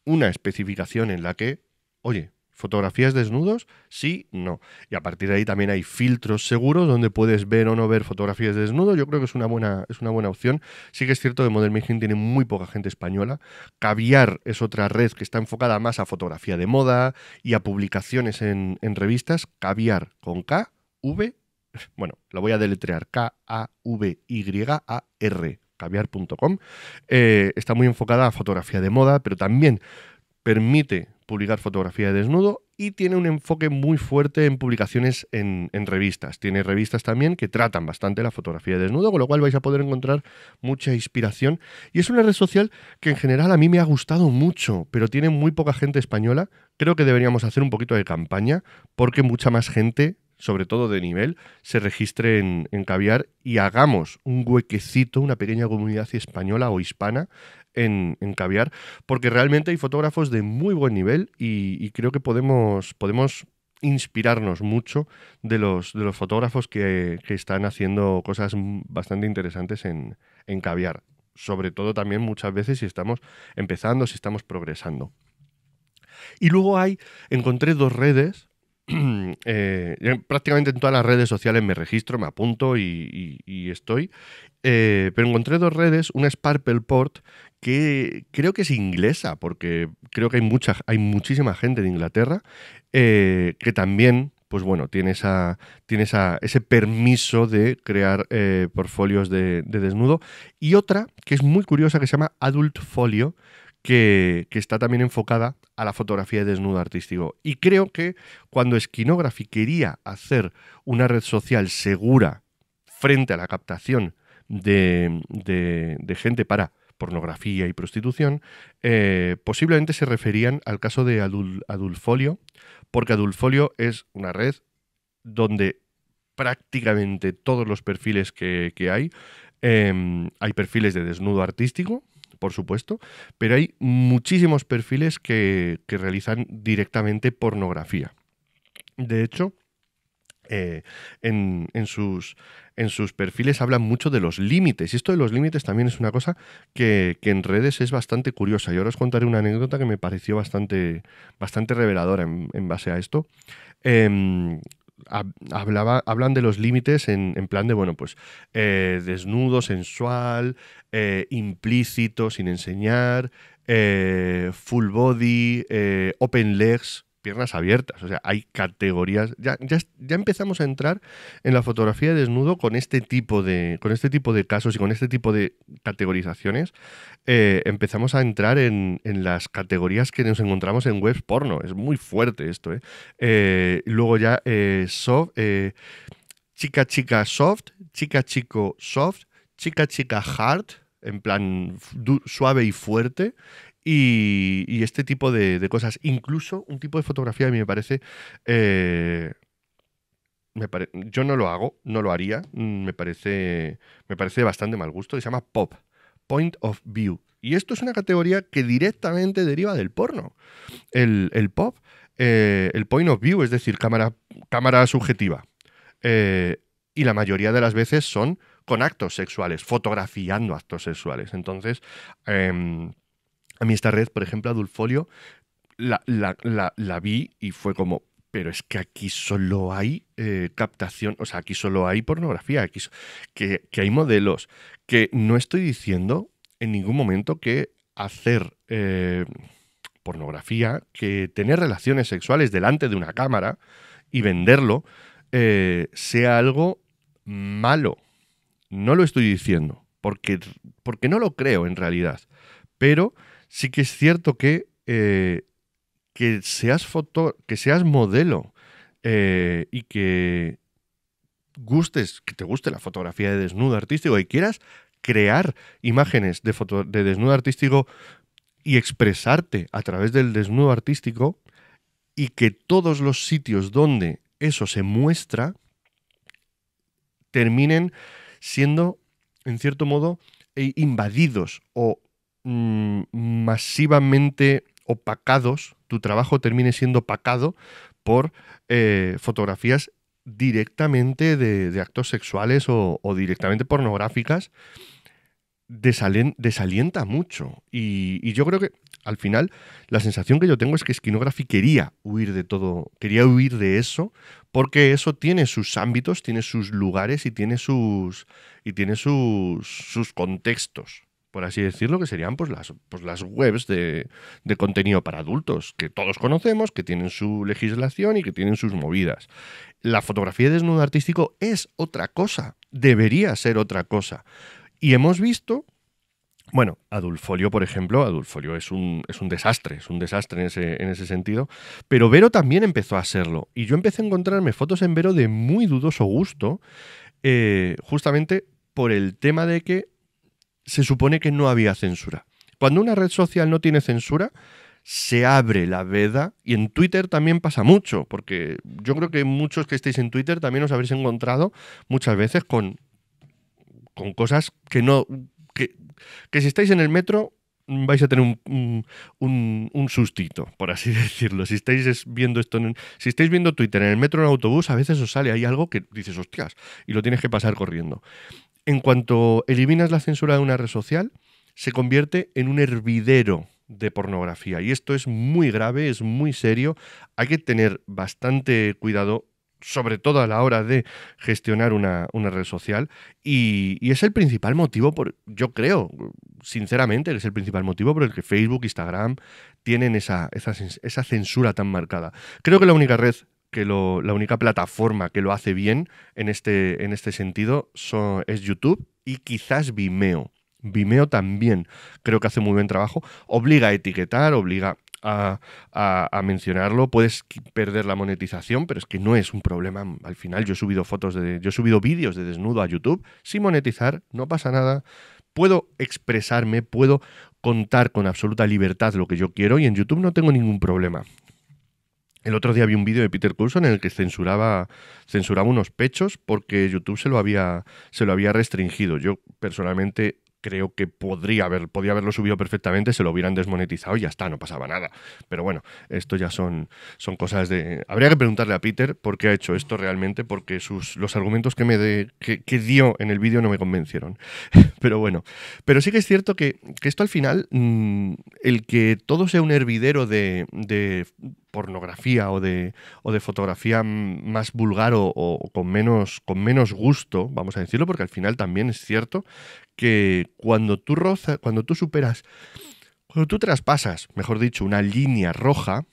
una especificación en la que, oye, fotografías desnudos, sí, no. Y a partir de ahí también hay filtros seguros donde puedes ver o no ver fotografías desnudos. Yo creo que es una buena, es una buena opción. Sí que es cierto que Model Making tiene muy poca gente española. Caviar es otra red que está enfocada más a fotografía de moda y a publicaciones en, en revistas. Caviar con K, V bueno, lo voy a deletrear, K-A-V-Y-A-R, caviar.com, eh, está muy enfocada a fotografía de moda, pero también permite publicar fotografía de desnudo y tiene un enfoque muy fuerte en publicaciones en, en, revistas. Tiene revistas también que tratan bastante la fotografía de desnudo, con lo cual vais a poder encontrar mucha inspiración. Y es una red social que en general a mí me ha gustado mucho, pero tiene muy poca gente española. Creo que deberíamos hacer un poquito de campaña porque mucha más gente sobre todo de nivel, se registre en, Caviar y hagamos un huequecito, una pequeña comunidad española o hispana en, en Caviar, porque realmente hay fotógrafos de muy buen nivel y, creo que podemos, podemos inspirarnos mucho de los, de los fotógrafos que, que, están haciendo cosas bastante interesantes en, en Caviar. Sobre todo también muchas veces si estamos empezando, si estamos progresando. Y luego hay, encontré dos redes Eh, prácticamente en todas las redes sociales me registro, me apunto y, estoy. Eh, pero encontré dos redes, una es que creo que es inglesa, porque creo que hay, hay muchísima gente de Inglaterra, eh, que también pues bueno, tiene, esa, tiene ese permiso de crear eh, portfolios de, de, desnudo. Y otra que es muy curiosa que se llama Adult Folio, que, está también enfocada a la fotografía de desnudo artístico. Y creo que cuando Skinography quería hacer una red social segura frente a la captación de, gente para pornografía y prostitución, eh, posiblemente se referían al caso de Adulfolio, porque Adulfolio es una red donde prácticamente todos los perfiles que, hay, em, hay perfiles de desnudo artístico, por supuesto, pero hay muchísimos perfiles que, realizan directamente pornografía. De hecho, eh, en, sus, en, sus, perfiles hablan mucho de los límites. Y esto de los límites también es una cosa que, en redes es bastante curiosa. Y ahora os contaré una anécdota que me pareció bastante, bastante reveladora en, base a esto. Em, hablaba, hablan de los límites en, en, plan de, bueno, pues eh, desnudo, sensual, eh, implícito, sin enseñar, eh, full body, open legs piernas abiertas. O sea, hay categorías. Ya, ya, empezamos a entrar en la fotografía desnudo con este tipo de, con este tipo de casos y con este tipo de categorizaciones. Eh, empezamos a entrar en, las categorías que nos encontramos en webs porno. Es muy fuerte esto. ¿eh? eh luego ya eh, chica chica soft, chica chico soft, chica chica hard en plan suave y fuerte, y, este tipo de, cosas. Incluso un tipo de fotografía a mí me parece... Eh, yo no lo hago, no lo haría, mm, me parece, me parece bastante mal gusto y se llama pop, point of view. Y esto es una categoría que directamente deriva del porno. El, pop, eh, el point of view, es decir, cámara, cámara subjetiva. Eh, y la mayoría de las veces son con actos sexuales, fotografiando actos sexuales. Entonces, em, a mí esta red, por ejemplo, Adulfolio, la, vi y fue como, pero es que aquí solo hay eh, captación, o sea, aquí solo hay pornografía, aquí que, hay modelos, que no estoy diciendo en ningún momento que hacer eh, pornografía, que tener relaciones sexuales delante de una cámara y venderlo eh, sea algo malo. No lo estoy diciendo, porque, porque no lo creo en realidad, pero sí que es cierto que, eh, que, seas, foto, que seas modelo eh, y que gustes, que te guste la fotografía de desnudo artístico y quieras crear imágenes de, foto, de desnudo artístico y expresarte a través del desnudo artístico y que todos los sitios donde eso se muestra terminen siendo, en cierto modo, e, invadidos o Mm, masivamente opacados, tu trabajo termine siendo opacado por eh, fotografías directamente de, actos sexuales o, directamente pornográficas, desalienta mucho. Y, yo creo que al final la sensación que yo tengo es que Skinography quería huir de todo, quería huir de eso, porque eso tiene sus ámbitos, tiene sus lugares y tiene sus, y tiene sus, sus contextos por así decirlo, que serían pues las, pues, las webs de, contenido para adultos, que todos conocemos, que tienen su legislación y que tienen sus movidas. La fotografía de desnudo artístico es otra cosa, debería ser otra cosa. Y hemos visto, bueno, Adulfolio, por ejemplo, Adulfolio es un, es un desastre, es un desastre en ese, sentido, pero Vero también empezó a serlo. Y yo empecé a encontrarme fotos en Vero de muy dudoso gusto, eh, justamente por el tema de que se supone que no había censura. Cuando una red social no tiene censura, se abre la veda y en Twitter también pasa mucho, porque yo creo que muchos que estéis en Twitter también os habréis encontrado muchas veces con, con cosas que no... Que, si estáis en el metro vais a tener un, un, sustito, por así decirlo. Si estáis viendo esto, en, si estáis viendo Twitter en el metro o en el autobús, a veces os sale ahí algo que dices, hostias, y lo tienes que pasar corriendo en cuanto eliminas la censura de una red social, se convierte en un hervidero de pornografía. Y esto es muy grave, es muy serio. Hay que tener bastante cuidado, sobre todo a la hora de gestionar una, red social. Y, es el principal motivo, por, yo creo, sinceramente, es el principal motivo por el que Facebook, Instagram tienen esa, esa, esa censura tan marcada. Creo que la única red que la única plataforma que lo hace bien en este, en este sentido es YouTube y quizás Vimeo. Vimeo también creo que hace muy buen trabajo. Obliga a etiquetar, obliga a, mencionarlo. Puedes perder la monetización, pero es que no es un problema. Al final, yo he subido fotos de. Yo he subido vídeos de desnudo a YouTube sin monetizar, no pasa nada. Puedo expresarme, puedo contar con absoluta libertad lo que yo quiero y en YouTube no tengo ningún problema. El otro día vi un vídeo de Peter Coulson en el que censuraba, censuraba unos pechos porque YouTube se lo había, se lo había restringido. Yo personalmente creo que podría haber, podía haberlo subido perfectamente, se lo hubieran desmonetizado y ya está, no pasaba nada. Pero bueno, esto ya son, son cosas de... Habría que preguntarle a Peter por qué ha hecho esto realmente, porque sus, los argumentos que me que, dio en el vídeo no me convencieron. pero bueno, pero sí que es cierto que, esto al final, mm, el que todo sea un hervidero de, pornografía o de, de fotografía más vulgar o, con, menos, con menos gusto, vamos a decirlo, porque al final también es cierto que cuando tú rozas, cuando tú superas, cuando tú traspasas, mejor dicho, una línea roja,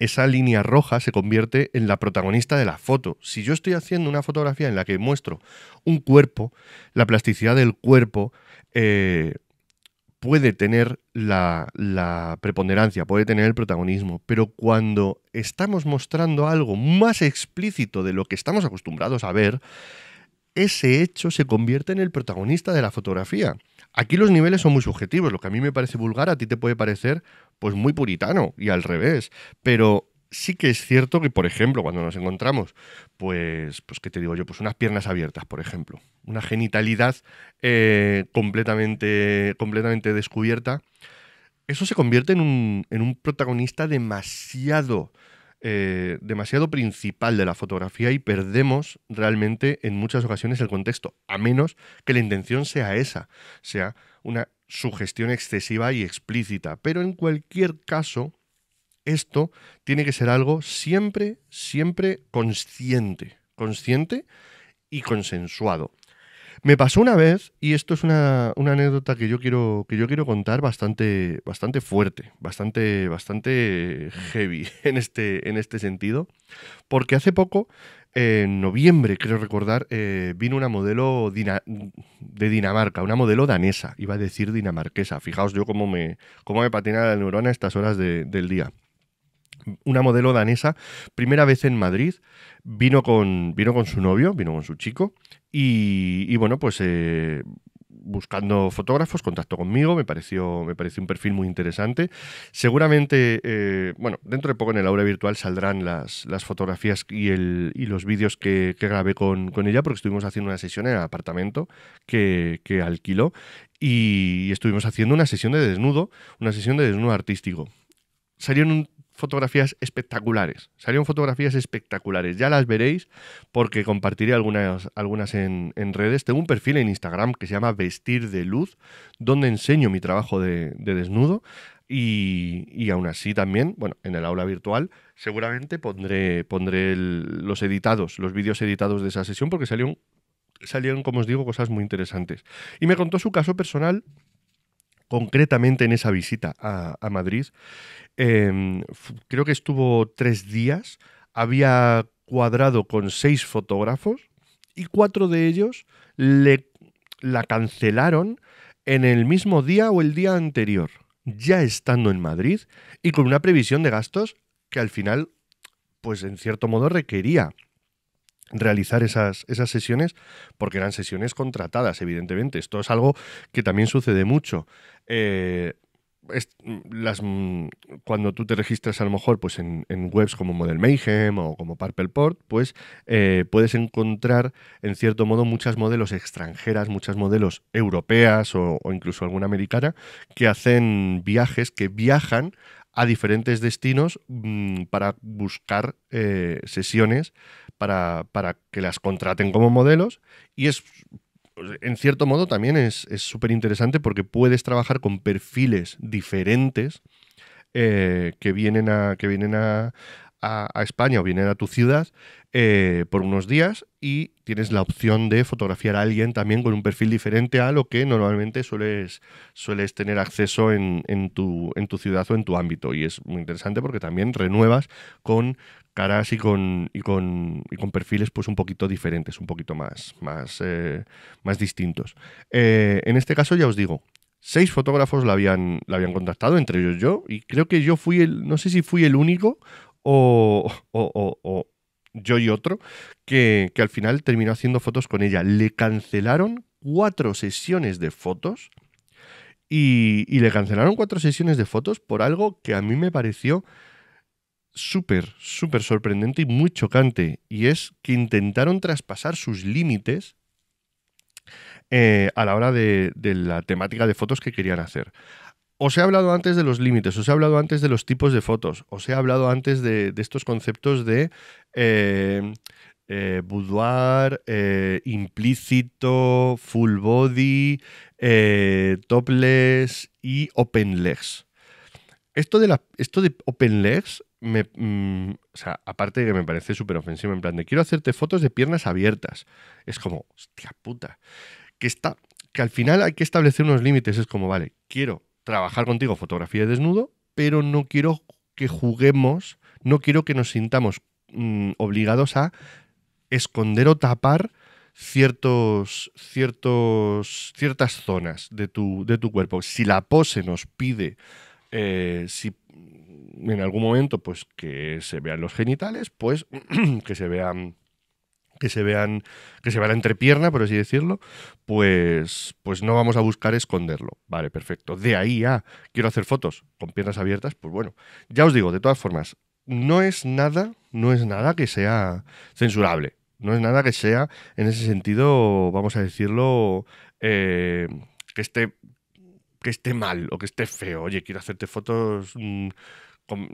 esa línea roja se convierte en la protagonista de la foto. Si yo estoy haciendo una fotografía en la que muestro un cuerpo, la plasticidad del cuerpo eh, puede tener la preponderancia, puede tener el protagonismo, pero cuando estamos mostrando algo más explícito de lo que estamos acostumbrados a ver, ese hecho se convierte en el protagonista de la fotografía. Aquí los niveles son muy subjetivos, lo que a mí me parece vulgar a ti te puede parecer pues muy puritano y al revés, pero sí que es cierto que por ejemplo, cuando nos encontramos pues pues qué te digo yo, pues unas piernas abiertas, por ejemplo, una genitalidad eh, completamente completamente descubierta, eso se convierte en un, en un protagonista demasiado eh, demasiado principal de la fotografía y perdemos realmente en muchas ocasiones el contexto, a menos que la intención sea esa, sea una sugestión excesiva y explícita. Pero en cualquier caso, esto tiene que ser algo siempre, siempre consciente, consciente y consensuado. Me pasó una vez, y esto es una, anécdota que yo quiero, que yo quiero contar bastante, bastante fuerte, bastante, bastante heavy en este, en este sentido, porque hace poco, en noviembre, creo recordar, eh, vino una modelo de Dinamarca, una modelo danesa, iba a decir dinamarquesa. Fijaos yo cómo me, cómo me patina la neurona a estas horas del día una modelo danesa, primera vez en Madrid, vino con, vino con su novio, vino con su chico, y, bueno, pues eh, buscando fotógrafos, contactó conmigo, me pareció, me pareció un perfil muy interesante. Seguramente, eh, bueno, dentro de poco en el Aura virtual saldrán las, las fotografías y, el, y los vídeos que, grabé con, ella, porque estuvimos haciendo una sesión en el apartamento que, que alquiló y estuvimos haciendo una sesión de desnudo, una sesión de desnudo artístico. Salieron un fotografías espectaculares. Salieron fotografías espectaculares. Ya las veréis porque compartiré algunas, algunas en, redes. Tengo un perfil en Instagram que se llama Vestir de Luz, donde enseño mi trabajo de, desnudo. Y, aún así también, bueno, en el aula virtual seguramente pondré, pondré los editados, los vídeos editados de esa sesión porque salieron, salieron, como os digo, cosas muy interesantes. Y me contó su caso personal concretamente en esa visita a, Madrid. Em, creo que estuvo tres días, había cuadrado con seis fotógrafos y cuatro de ellos le, la cancelaron en el mismo día o el día anterior, ya estando en Madrid y con una previsión de gastos que al final, pues en cierto modo requería realizar esas, esas sesiones porque eran sesiones contratadas, evidentemente. Esto es algo que también sucede mucho. Eh, mm, mm, cuando tú te registras a lo mejor pues en, webs como Model Mayhem o como Purpleport, pues eh, puedes encontrar en cierto modo muchas modelos extranjeras, muchas modelos europeas o, incluso alguna americana que hacen viajes, que viajan a diferentes destinos mm, para buscar eh, sesiones para, que las contraten como modelos y es en cierto modo también es súper interesante porque puedes trabajar con perfiles diferentes eh, que vienen, a, que vienen a, a, España o vienen a tu ciudad eh, por unos días y tienes la opción de fotografiar a alguien también con un perfil diferente a lo que normalmente sueles, sueles tener acceso en, en, tu, en tu ciudad o en tu ámbito. Y es muy interesante porque también renuevas con caras y con, y con, y con perfiles pues un poquito diferentes, un poquito más, más, eh, más distintos. Eh, en este caso ya os digo, seis fotógrafos la habían, la habían contactado, entre ellos yo, y creo que yo fui el, no sé si fui el único o, o, o yo y otro, que, al final terminó haciendo fotos con ella. Le cancelaron cuatro sesiones de fotos y, le cancelaron cuatro sesiones de fotos por algo que a mí me pareció súper, súper sorprendente y muy chocante. Y es que intentaron traspasar sus límites eh, a la hora de, la temática de fotos que querían hacer os he hablado antes de los límites, os he hablado antes de los tipos de fotos, os he hablado antes de, estos conceptos de eh, eh, boudoir, eh, implícito, full body, topless y open legs. Esto de, la, esto de open legs, me, mm, aparte de que me parece súper ofensivo, en plan de quiero hacerte fotos de piernas abiertas. Es como, hostia puta. Que está, que al final hay que establecer unos límites. Es como, vale, quiero trabajar contigo fotografía de desnudo, pero no quiero que juguemos, no quiero que nos sintamos mm, obligados a esconder o tapar ciertos, ciertos, ciertas zonas de tu, de tu cuerpo. Si la pose nos pide, eh, si en algún momento, pues que se vean los genitales, pues que se vean que se vean, que se vean entre entrepierna, por así decirlo, pues, pues no vamos a buscar esconderlo. Vale, perfecto. De ahí a quiero hacer fotos con piernas abiertas, pues bueno, ya os digo, de todas formas, no es nada, no es nada que sea censurable. No es nada que sea, en ese sentido, vamos a decirlo, eh, que esté que esté mal o que esté feo. Oye, quiero hacerte fotos mm, como,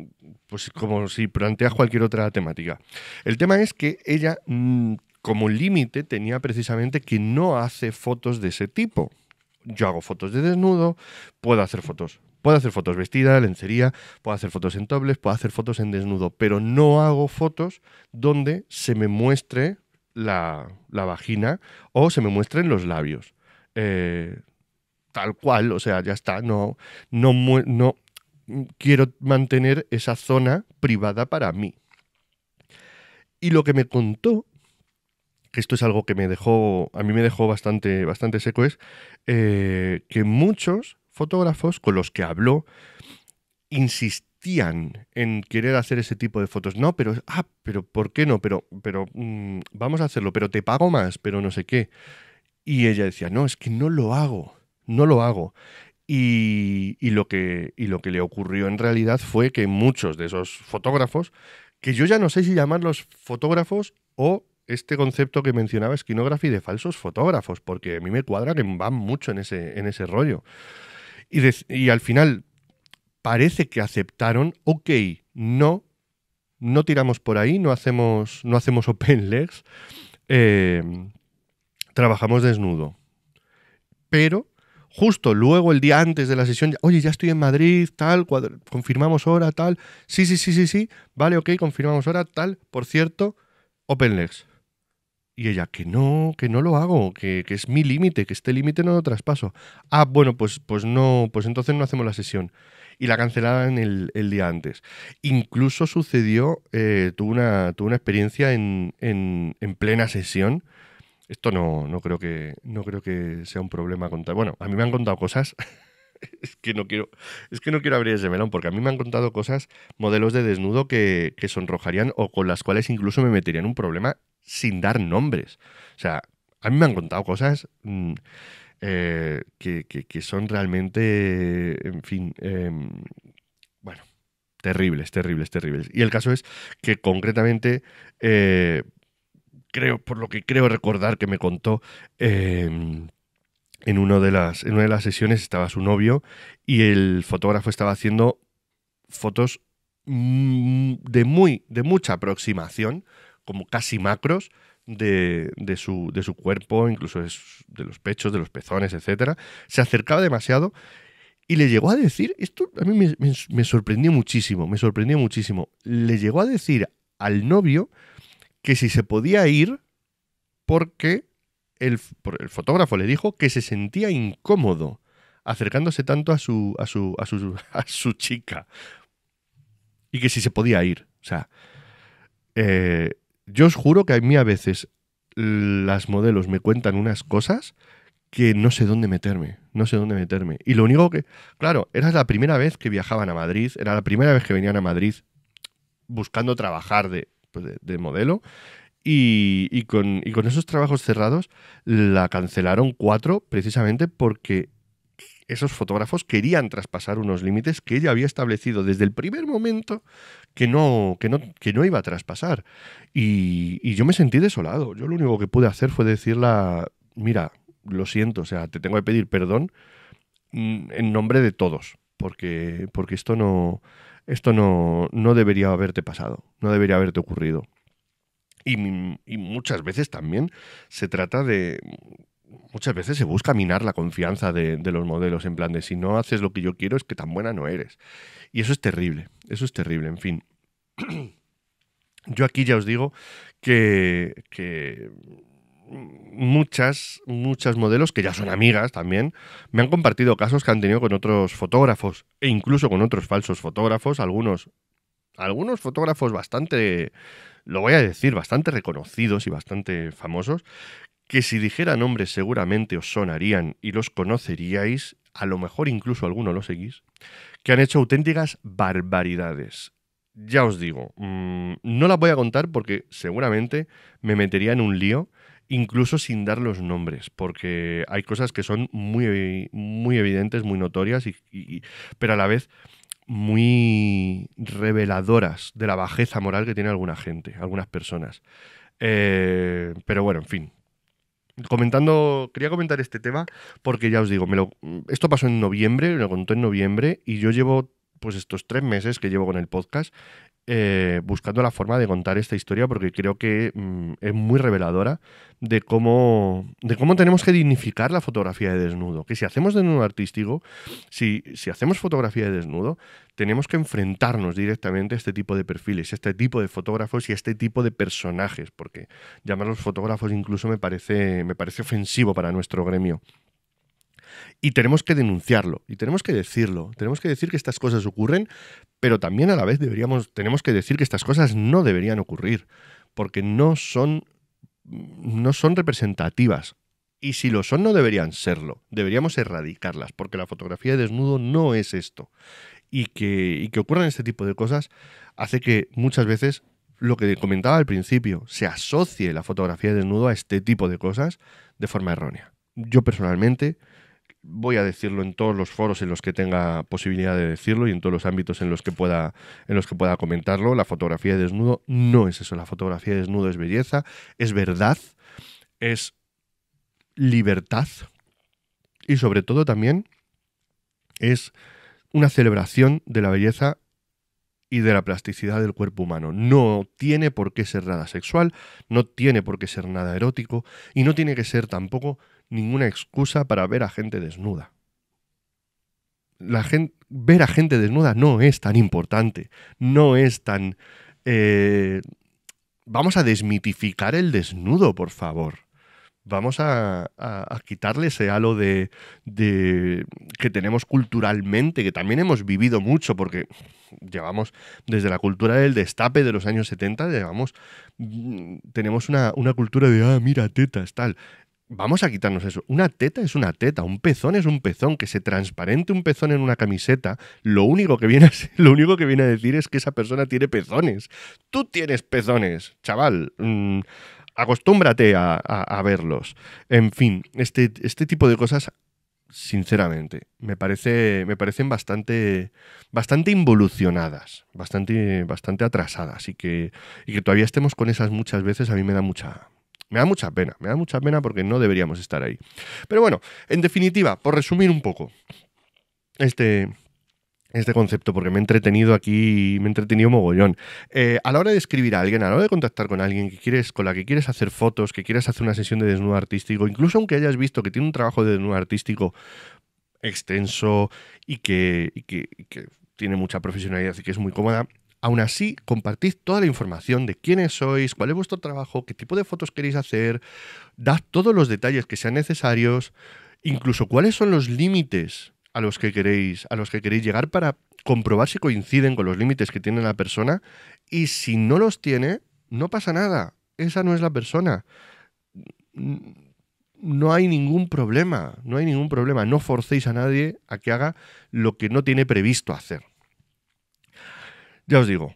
pues, como si planteas cualquier otra temática. El tema es que ella, mm, como límite, tenía precisamente que no hace fotos de ese tipo. Yo hago fotos de desnudo, puedo hacer fotos. Puedo hacer fotos vestida, lencería, puedo hacer fotos en tobles, puedo hacer fotos en desnudo, pero no hago fotos donde se me muestre la, vagina o se me muestren los labios. Eh, tal cual, o sea, ya está, no, no, no, Mm, quiero mantener esa zona privada para mí. Y lo que me contó, que esto es algo que me dejó, a mí me dejó bastante, bastante seco, es eh, que muchos fotógrafos con los que habló insistían en querer hacer ese tipo de fotos. No, pero, ah, pero, ¿por qué no? Pero, pero, mm, vamos a hacerlo, pero te pago más, pero no sé qué. Y ella decía, no, es que no lo hago, no lo hago. Y, lo que, lo que le ocurrió en realidad fue que muchos de esos fotógrafos, que yo ya no sé si llamarlos fotógrafos o este concepto que mencionaba Skinography de falsos fotógrafos, porque a mí me cuadra que van mucho en ese, en ese rollo. Y, y al final parece que aceptaron, ok, no, no tiramos por ahí, no hacemos, no hacemos open legs, eh, trabajamos desnudo. Pero justo luego el día antes de la sesión, oye, ya estoy en Madrid, tal, confirmamos hora, tal, sí, sí, sí, sí, sí, vale, ok, confirmamos hora, tal, por cierto, OpenLegs. Y ella, que no, que no lo hago, que, es mi límite, que este límite no lo traspaso. Ah, bueno, pues, pues no, pues entonces no hacemos la sesión. Y la cancelaban el, el día antes. Incluso sucedió, eh, tuve, una, una experiencia en, en, en plena sesión esto no, no, creo que, no creo que sea un problema contar. Bueno, a mí me han contado cosas. es que no quiero. Es que no quiero abrir ese melón, porque a mí me han contado cosas, modelos de desnudo que, sonrojarían o con las cuales incluso me meterían un problema sin dar nombres. O sea, a mí me han contado cosas. Mm, eh, que, que, son realmente, en fin, em, bueno, terribles, terribles, terribles. Y el caso es que concretamente, eh, creo, por lo que creo recordar que me contó, em, en, uno de las, en una de las sesiones estaba su novio y el fotógrafo estaba haciendo fotos mm, de, muy, de mucha aproximación, como casi macros, de, de, su, cuerpo, incluso de los pechos, de los pezones, etc. Se acercaba demasiado y le llegó a decir, esto a mí me sorprendió muchísimo, me sorprendió muchísimo, le llegó a decir al novio que si se podía ir porque el, fotógrafo le dijo que se sentía incómodo acercándose tanto a su, a su, a su, a su chica y que si se podía ir. O sea, eh, yo os juro que a mí a veces las modelos me cuentan unas cosas que no sé dónde meterme, no sé dónde meterme. Y lo único que, claro, era la primera vez que viajaban a Madrid, era la primera vez que venían a Madrid buscando trabajar de, pues, de, modelo. Y, con, esos trabajos cerrados la cancelaron cuatro precisamente porque esos fotógrafos querían traspasar unos límites que ella había establecido desde el primer momento que no, que no, que no iba a traspasar. Y, yo me sentí desolado. Yo lo único que pude hacer fue decirle mira, lo siento, o sea, te tengo que pedir perdón mm, en nombre de todos, porque, porque esto no, esto no, no debería haberte pasado, no debería haberte ocurrido. Y, muchas veces también se trata de... Muchas veces se busca minar la confianza de, los modelos en plan de si no haces lo que yo quiero es que tan buena no eres. Y eso es terrible, eso es terrible, en fin. Yo aquí ya os digo que, que muchas, muchas modelos que ya son amigas también, me han compartido casos que han tenido con otros fotógrafos e incluso con otros falsos fotógrafos, algunos, algunos fotógrafos bastante, lo voy a decir, bastante reconocidos y bastante famosos, que si dijera nombres seguramente os sonarían y los conoceríais, a lo mejor incluso alguno lo seguís, que han hecho auténticas barbaridades ya os digo, mm, no las voy a contar porque seguramente me metería en un lío incluso sin dar los nombres, porque hay cosas que son muy, muy evidentes, muy notorias, y, pero a la vez muy reveladoras de la bajeza moral que tiene alguna gente, algunas personas. Eh, pero bueno, en fin. Comentando, quería comentar este tema porque ya os digo, me lo, esto pasó en noviembre, me lo contó en noviembre y yo llevo pues estos tres meses que llevo con el podcast eh, buscando la forma de contar esta historia porque creo que mm, es muy reveladora de cómo, de cómo tenemos que dignificar la fotografía de desnudo. Que si hacemos desnudo artístico, si, hacemos fotografía de desnudo, tenemos que enfrentarnos directamente a este tipo de perfiles, a este tipo de fotógrafos y a este tipo de personajes, porque llamarlos fotógrafos incluso me parece, me parece ofensivo para nuestro gremio. Y tenemos que denunciarlo, y tenemos que decirlo, tenemos que decir que estas cosas ocurren, pero también a la vez deberíamos, tenemos que decir que estas cosas no deberían ocurrir, porque no son, no son representativas. Y si lo son, no deberían serlo. Deberíamos erradicarlas, porque la fotografía de desnudo no es esto. Y que, y que ocurran este tipo de cosas hace que muchas veces lo que comentaba al principio, se asocie la fotografía de desnudo a este tipo de cosas de forma errónea. Yo personalmente voy a decirlo en todos los foros en los que tenga posibilidad de decirlo y en todos los ámbitos en los que pueda, en los que pueda comentarlo. La fotografía de desnudo no es eso. La fotografía de desnudo es belleza, es verdad, es libertad y sobre todo también es una celebración de la belleza y de la plasticidad del cuerpo humano. No tiene por qué ser nada sexual, no tiene por qué ser nada erótico y no tiene que ser tampoco ninguna excusa para ver a gente desnuda. La gente, ver a gente desnuda no es tan importante, no es tan... Eh, vamos a desmitificar el desnudo, por favor. Vamos a, quitarle ese halo de, que tenemos culturalmente, que también hemos vivido mucho, porque llevamos desde la cultura del destape de los años 70, llevamos, mm, tenemos una, una cultura de, ah, mira, tetas, tal vamos a quitarnos eso. Una teta es una teta, un pezón es un pezón, que se transparente un pezón en una camiseta, lo único que viene a, lo único que viene a decir es que esa persona tiene pezones. Tú tienes pezones, chaval. Mm, acostúmbrate a, verlos. En fin, este, este tipo de cosas, sinceramente, me, parece, me parecen bastante, bastante involucionadas, bastante, bastante atrasadas que, y que todavía estemos con esas muchas veces a mí me da mucha, me da mucha pena, me da mucha pena porque no deberíamos estar ahí. Pero bueno, en definitiva, por resumir un poco este, este concepto, porque me he entretenido aquí, me he entretenido mogollón. Eh, a la hora de escribir a alguien, a la hora de contactar con alguien que quieres, con la que quieres hacer fotos, que quieres hacer una sesión de desnudo artístico, incluso aunque hayas visto que tiene un trabajo de desnudo artístico extenso y que, y que tiene mucha profesionalidad y que es muy cómoda, Aún así, compartid toda la información de quiénes sois, cuál es vuestro trabajo, qué tipo de fotos queréis hacer, dad todos los detalles que sean necesarios, incluso cuáles son los límites a los que queréis, a los que queréis llegar para comprobar si coinciden con los límites que tiene la persona y si no los tiene, no pasa nada, esa no es la persona. No hay ningún problema, no hay ningún problema, no forcéis a nadie a que haga lo que no tiene previsto hacer. Ya os digo,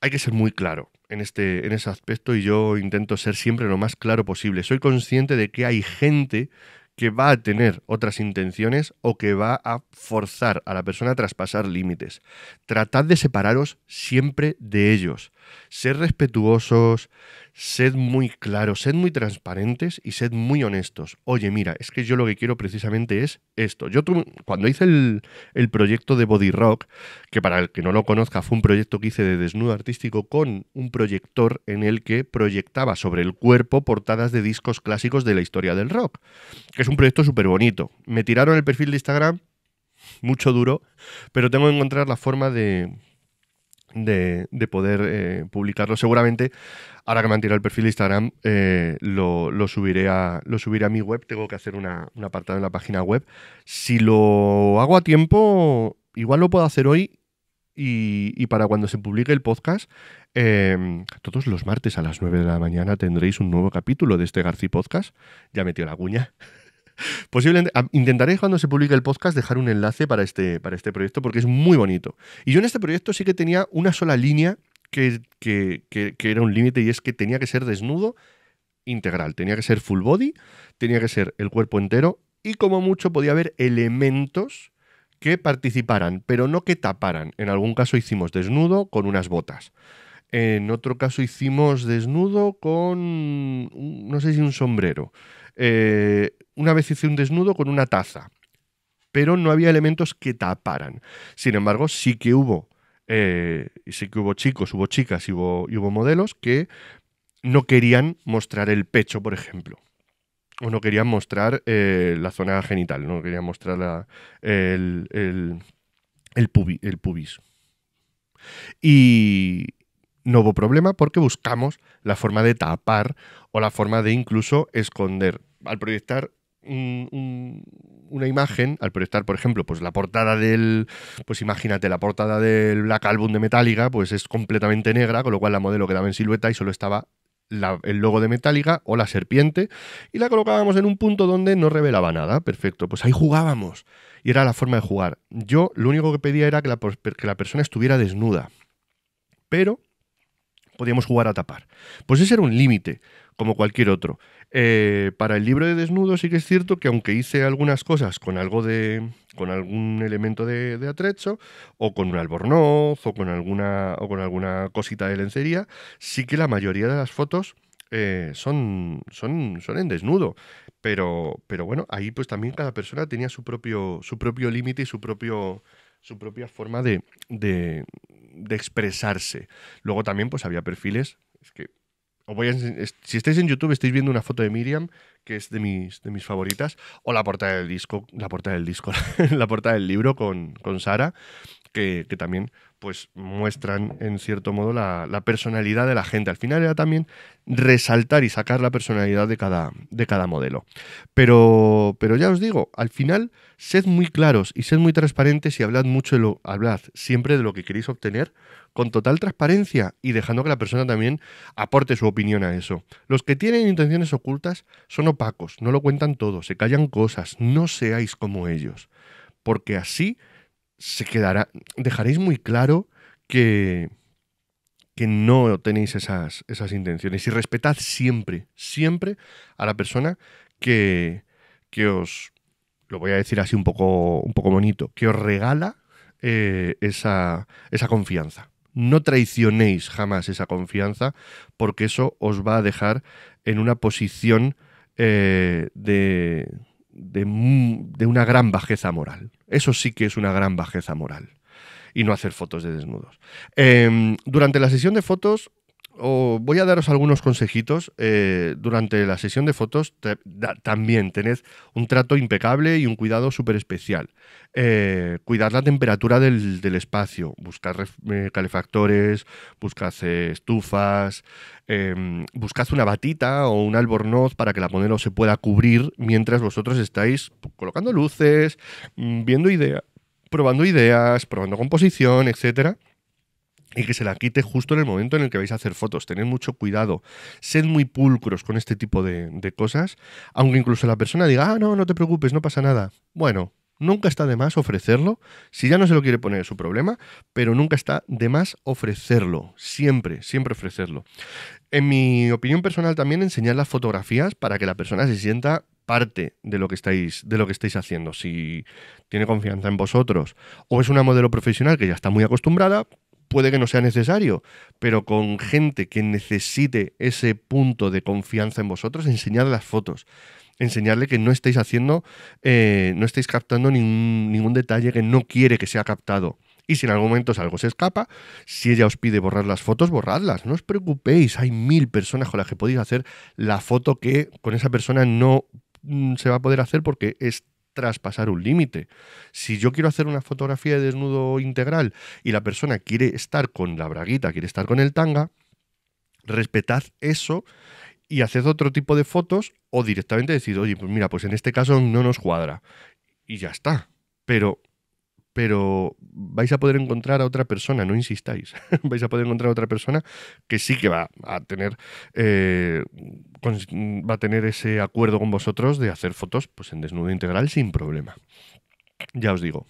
hay que ser muy claro en, este, en ese aspecto y yo intento ser siempre lo más claro posible. Soy consciente de que hay gente que va a tener otras intenciones o que va a forzar a la persona a traspasar límites. Tratad de separaros siempre de ellos. Sed respetuosos, sed muy claros, sed muy transparentes y sed muy honestos. Oye, mira, es que yo lo que quiero precisamente es esto. Yo cuando hice el, el, proyecto de Body Rock, que para el que no lo conozca fue un proyecto que hice de desnudo artístico con un proyector en el que proyectaba sobre el cuerpo portadas de discos clásicos de la historia del rock, que es un proyecto súper bonito. Me tiraron el perfil de Instagram mucho duro, pero tengo que encontrar la forma de, de, poder eh, publicarlo. Seguramente, ahora que me han tirado el perfil de Instagram, eh, lo, subiré a, lo a mi web. Tengo que hacer una, un apartado en la página web. Si lo hago a tiempo, igual lo puedo hacer hoy y, para cuando se publique el podcast, em, todos los martes a las 9 de la mañana tendréis un nuevo capítulo de este Garci Podcast. Ya metió la cuña. Posiblemente intentaré cuando se publique el podcast dejar un enlace para este, para este proyecto porque es muy bonito. Y yo en este proyecto sí que tenía una sola línea que, que era un límite y es que tenía que ser desnudo integral, tenía que ser full body, tenía que ser el cuerpo entero y como mucho podía haber elementos que participaran, pero no que taparan. En algún caso hicimos desnudo con unas botas. En otro caso hicimos desnudo con, no sé si un sombrero. Eh, una vez hice un desnudo con una taza, pero no había elementos que taparan. Sin embargo, sí que hubo, eh, sí que hubo chicos, hubo chicas y hubo, hubo modelos que no querían mostrar el pecho, por ejemplo o no querían mostrar eh, la zona genital, no querían mostrar el, el, el, pubis. Y no hubo problema porque buscamos la forma de tapar o la forma de incluso esconder. Al proyectar una imagen, al proyectar, por ejemplo, pues la portada del, pues imagínate, la portada del Black Album de Metallica, pues es completamente negra, con lo cual la modelo quedaba en silueta y solo estaba el logo de Metallica o la serpiente y la colocábamos en un punto donde no revelaba nada. Perfecto, pues ahí jugábamos. Y era la forma de jugar. Yo lo único que pedía era que la, que la persona estuviera desnuda. Pero podíamos jugar a tapar. Pues ese era un límite, como cualquier otro. Eh, para el libro de desnudo sí que es cierto que aunque hice algunas cosas con algo de con algún elemento de, atrecho o con un albornoz o con alguna o con alguna cosita de lencería, sí que la mayoría de las fotos eh, son, son, son en desnudo. Pero, pero bueno, ahí pues también cada persona tenía su propio, su propio límite y su propio, su propia forma de, de, expresarse. Luego también pues había perfiles, es que si estáis en YouTube estáis viendo una foto de Miriam, que es de mis, de mis favoritas, o la portada del disco, la portada del disco, la portada del libro con, con Sara, que, también pues muestran en cierto modo la, personalidad de la gente. Al final era también resaltar y sacar la personalidad de cada, de cada modelo. Pero, pero ya os digo, al final sed muy claros y sed muy transparentes y hablad mucho de lo, hablad siempre de lo que queréis obtener con total transparencia y dejando que la persona también aporte su opinión a eso. Los que tienen intenciones ocultas son opacos, no lo cuentan todo, se callan cosas, no seáis como ellos, porque así se quedará, dejaréis muy claro que, que no tenéis esas, esas intenciones y respetad siempre, siempre a la persona que, que os, lo voy a decir así un poco, un poco bonito, que os regala eh, esa, esa confianza. No traicionéis jamás esa confianza porque eso os va a dejar en una posición eh, de, de una gran bajeza moral. Eso sí que es una gran bajeza moral. Y no hacer fotos de desnudos. Em, durante la sesión de fotos, voy a daros algunos consejitos. Eh, durante la sesión de fotos también tened un trato impecable y un cuidado súper especial. Eh, cuidad la temperatura del, espacio, buscad eh, calefactores, buscad estufas, em, buscad una batita o un albornoz para que la modelo se pueda cubrir mientras vosotros estáis colocando luces, mm, viendo ideas, probando ideas, probando composición, etcétera y que se la quite justo en el momento en el que vais a hacer fotos. Tened mucho cuidado, sed muy pulcros con este tipo de, cosas, aunque incluso la persona diga, ah, no, no te preocupes, no pasa nada. Bueno, Nunca está de más ofrecerlo. Si ya no se lo quiere poner, es su problema, pero nunca está de más ofrecerlo. Siempre, siempre ofrecerlo. En mi opinión personal, también enseñar las fotografías para que la persona se sienta parte de lo que estáis, de lo que estáis haciendo. Si tiene confianza en vosotros o es una modelo profesional que ya está muy acostumbrada, puede que no sea necesario, pero con gente que necesite ese punto de confianza en vosotros, enseñad las fotos. Enseñarle que no estáis haciendo, eh, no estáis captando ningún, ningún detalle que no quiere que sea captado. Y si en algún momento algo se escapa, si ella os pide borrar las fotos, borradlas. No os preocupéis, hay mil personas con las que podéis hacer la foto que con esa persona no mm, se va a poder hacer porque es traspasar un límite. Si yo quiero hacer una fotografía de desnudo integral y la persona quiere estar con la braguita, quiere estar con el tanga, respetad eso y haced otro tipo de fotos o directamente decid, oye, pues mira, pues en este caso no nos cuadra. Y ya está. Pero pero vais a poder encontrar a otra persona, no insistáis, vais a poder encontrar a otra persona que sí que va a tener, eh, va a tener ese acuerdo con vosotros de hacer fotos pues, en desnudo integral sin problema. Ya os digo,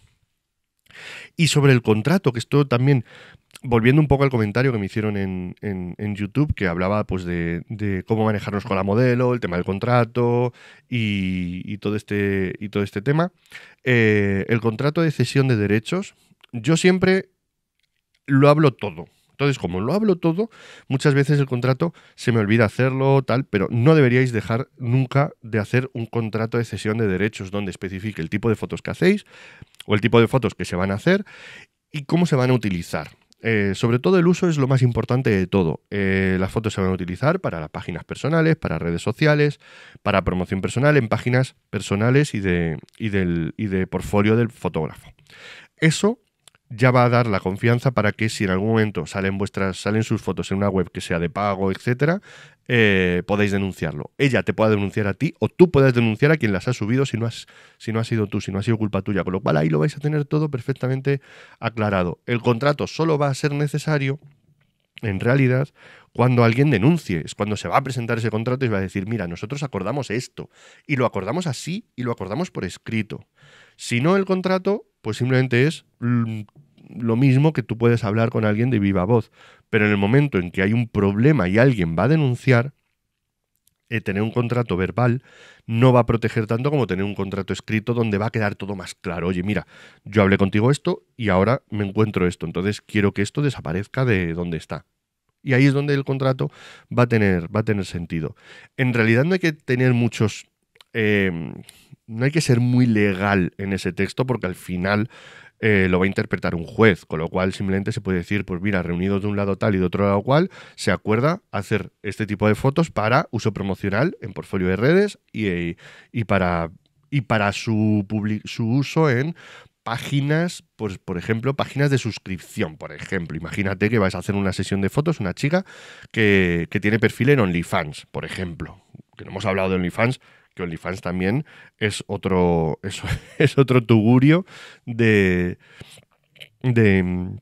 y sobre el contrato, que esto también, volviendo un poco al comentario que me hicieron en, YouTube, que hablaba pues de, de, cómo manejarnos con la modelo, el tema del contrato y, todo, este, y todo este tema, eh, el contrato de cesión de derechos, yo siempre lo hablo todo. Entonces, como lo hablo todo, muchas veces el contrato se me olvida hacerlo, tal, pero no deberíais dejar nunca de hacer un contrato de cesión de derechos donde especifique el tipo de fotos que hacéis, o el tipo de fotos que se van a hacer y cómo se van a utilizar. Eh, sobre todo el uso es lo más importante de todo. Eh, las fotos se van a utilizar para las páginas personales, para redes sociales, para promoción personal en páginas personales y de, y del, y de portfolio del fotógrafo. Eso ya va a dar la confianza para que si en algún momento salen vuestras, salen sus fotos en una web que sea de pago, etcétera, eh, podéis denunciarlo. Ella te pueda denunciar a ti o tú puedes denunciar a quien las ha subido si no has, si no has sido tú, si no ha sido culpa tuya. Con lo cual ahí lo vais a tener todo perfectamente aclarado. El contrato solo va a ser necesario en realidad, cuando alguien denuncie, es cuando se va a presentar ese contrato y va a decir, mira, nosotros acordamos esto, y lo acordamos así, y lo acordamos por escrito. Si no, el contrato pues simplemente es lo mismo que tú puedes hablar con alguien de viva voz. Pero en el momento en que hay un problema y alguien va a denunciar, eh, tener un contrato verbal no va a proteger tanto como tener un contrato escrito donde va a quedar todo más claro. Oye, mira, yo hablé contigo esto y ahora me encuentro esto, entonces quiero que esto desaparezca de donde está. Y ahí es donde el contrato va a tener, va a tener sentido. En realidad no hay que tener muchos Em, no hay que ser muy legal en ese texto porque al final eh, lo va a interpretar un juez, con lo cual simplemente se puede decir, pues mira, reunidos de un lado tal y de otro lado cual, se acuerda hacer este tipo de fotos para uso promocional en portfolio de redes y, eh, para, y para su, su uso en páginas, pues, por ejemplo, páginas de suscripción, por ejemplo. Imagínate que vas a hacer una sesión de fotos, una chica que, que tiene perfil en OnlyFans, por ejemplo. Que no hemos hablado de OnlyFans que OnlyFans también es otro, es, es otro tugurio de, de,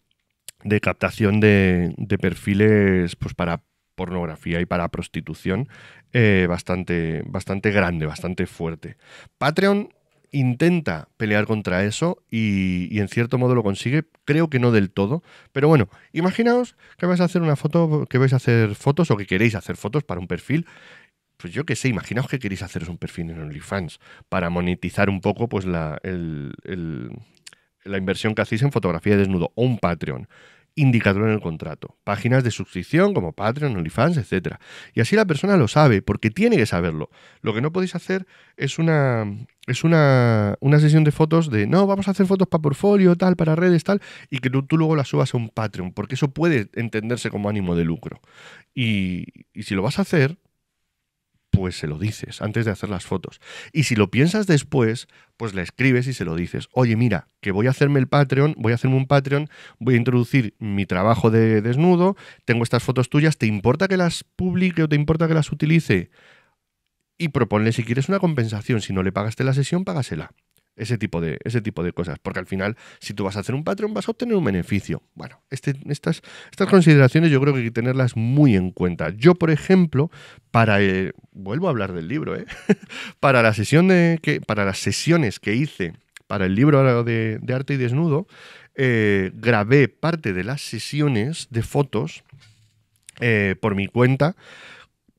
captación de, perfiles pues, para pornografía y para prostitución eh, bastante, bastante grande, bastante fuerte. Patreon intenta pelear contra eso y, y, en cierto modo lo consigue, creo que no del todo, pero bueno, imaginaos que vais a hacer una foto, que vais a hacer fotos o que queréis hacer fotos para un perfil pues yo qué sé, imaginaos que queréis haceros un perfil en OnlyFans para monetizar un poco pues la, la inversión que hacéis en fotografía de desnudo o un Patreon. Indicador en el contrato, páginas de suscripción como Patreon, OnlyFans, etc. Y así la persona lo sabe, porque tiene que saberlo. Lo que no podéis hacer es una, es una, una sesión de fotos de no, vamos a hacer fotos para portfolio, tal, para redes, tal, y que tú, luego las subas a un Patreon, porque eso puede entenderse como ánimo de lucro. y, y si lo vas a hacer, pues se lo dices antes de hacer las fotos. Y si lo piensas después, pues le escribes y se lo dices. Oye, mira, que voy a hacerme el Patreon, voy a hacerme un Patreon, voy a introducir mi trabajo de desnudo, tengo estas fotos tuyas, ¿te importa que las publique o te importa que las utilice? Y proponle si quieres una compensación, si no le pagaste la sesión, págasela. Ese tipo, de, ese tipo de cosas. Porque al final, si tú vas a hacer un Patreon, vas a obtener un beneficio. Bueno, este, estas, estas consideraciones yo creo que hay que tenerlas muy en cuenta. Yo, por ejemplo, para. Eh, vuelvo a hablar del libro, ¿eh? para, la sesión de, que, para las sesiones que hice para el libro de, Arte y Desnudo, eh, grabé parte de las sesiones de fotos eh, por mi cuenta.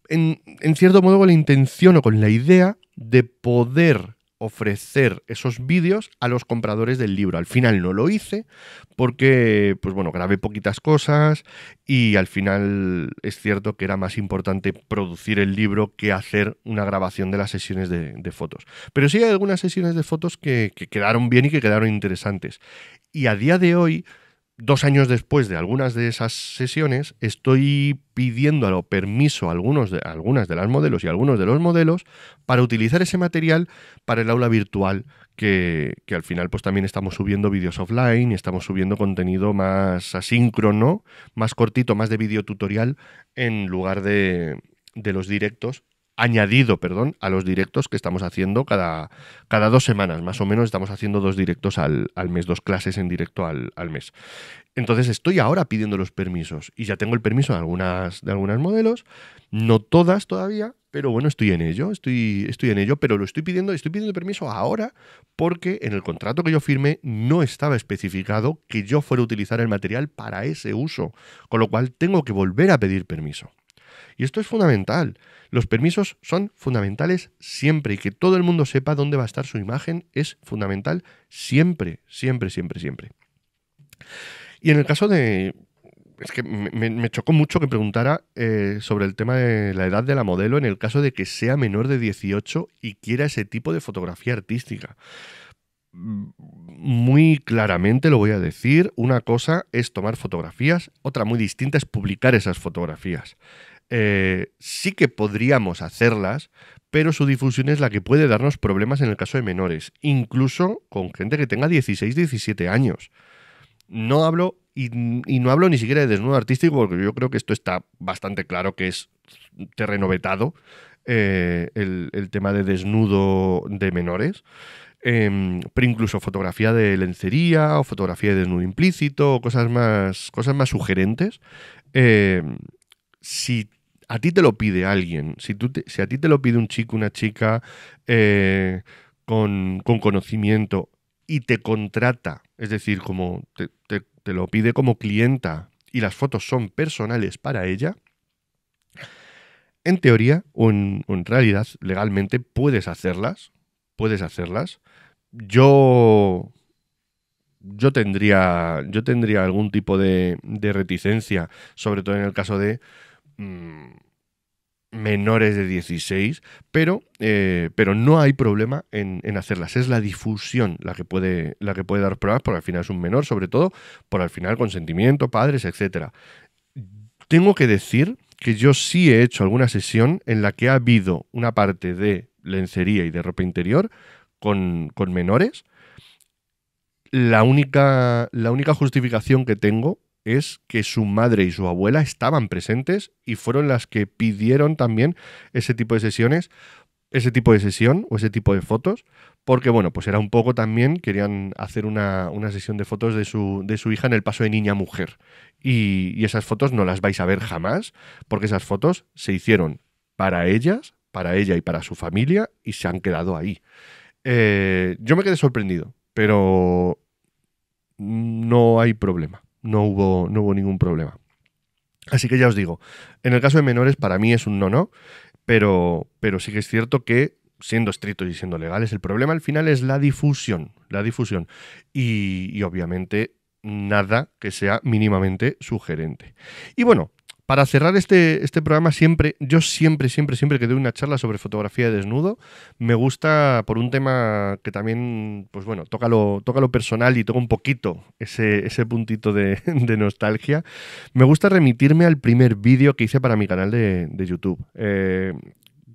En, en cierto modo, con la intención o con la idea de poder ofrecer esos vídeos a los compradores del libro. Al final no lo hice porque, pues bueno, grabé poquitas cosas y al final es cierto que era más importante producir el libro que hacer una grabación de las sesiones de, fotos. Pero sí hay algunas sesiones de fotos que quedaron bien y que quedaron interesantes. Y a día de hoy dos años después de algunas de esas sesiones, estoy pidiendo permiso a, algunos de, algunas de las modelos y algunos de los modelos para utilizar ese material para el aula virtual, que, al final pues también estamos subiendo vídeos offline y estamos subiendo contenido más asíncrono, más cortito, más de videotutorial, en lugar de los directos añadido, perdón, a los directos que estamos haciendo cada, cada dos semanas, más o menos estamos haciendo dos directos al, al mes, dos clases en directo al, al, mes. Entonces estoy ahora pidiendo los permisos y ya tengo el permiso de algunas, de algunas modelos, no todas todavía, pero bueno, estoy en ello, estoy, estoy en ello, pero lo estoy pidiendo, estoy pidiendo permiso ahora porque en el contrato que yo firmé no estaba especificado que yo fuera a utilizar el material para ese uso, con lo cual tengo que volver a pedir permiso. Y esto es fundamental. Los permisos son fundamentales siempre y que todo el mundo sepa dónde va a estar su imagen es fundamental siempre, siempre, siempre, siempre. Y en el caso de... Es que me, chocó mucho que preguntara eh, sobre el tema de la edad de la modelo en el caso de que sea menor de 18 y quiera ese tipo de fotografía artística mm, muy claramente lo voy a decir, una cosa es tomar fotografías, otra muy distinta es publicar esas fotografías. Eh, sí que podríamos hacerlas, pero su difusión es la que puede darnos problemas en el caso de menores, incluso con gente que tenga 16, 17 años. No hablo y, no hablo ni siquiera de desnudo artístico, porque yo creo que esto está bastante claro que es terreno vetado, eh, el, tema de desnudo de menores. Em, pero incluso fotografía de lencería o fotografía de desnudo implícito o cosas más, cosas más sugerentes. Em, si a ti te lo pide alguien, si, tú si a ti te lo pide un chico, una chica eh, con, conocimiento y te contrata, es decir, como te, lo pide como clienta y las fotos son personales para ella, en teoría o en, realidad, legalmente, puedes hacerlas. Puedes hacerlas. Yo. Yo tendría. Yo tendría algún tipo de, reticencia. Sobre todo en el caso de Mm, menores de 16, pero, eh, pero no hay problema en, hacerlas. Es la difusión la que, puede, la que puede dar pruebas porque al final es un menor, sobre todo por al final consentimiento, padres, etc. Tengo que decir que yo sí he hecho alguna sesión en la que ha habido una parte de lencería y de ropa interior con, con menores. La única, la única justificación que tengo es que su madre y su abuela estaban presentes y fueron las que pidieron también ese tipo de sesiones, ese tipo de sesión o ese tipo de fotos, porque bueno, pues era un poco también, querían hacer una, sesión de fotos de su, hija en el paso de niña a mujer. Y, esas fotos no las vais a ver jamás, porque esas fotos se hicieron para ellas, para ella y para su familia y se han quedado ahí. Eh, yo me quedé sorprendido, pero no hay problema no hubo, no hubo ningún problema. Así que ya os digo, en el caso de menores para mí es un no no, pero, pero sí que es cierto que siendo estrictos y siendo legales, el problema al final es la difusión, la difusión y, y obviamente nada que sea mínimamente sugerente. Y bueno, para cerrar este, este programa, siempre, yo siempre, siempre, siempre que doy una charla sobre fotografía de desnudo, me gusta por un tema que también, pues bueno, toca lo, personal y toca un poquito ese, puntito de, nostalgia. Me gusta remitirme al primer vídeo que hice para mi canal de, YouTube. Eh,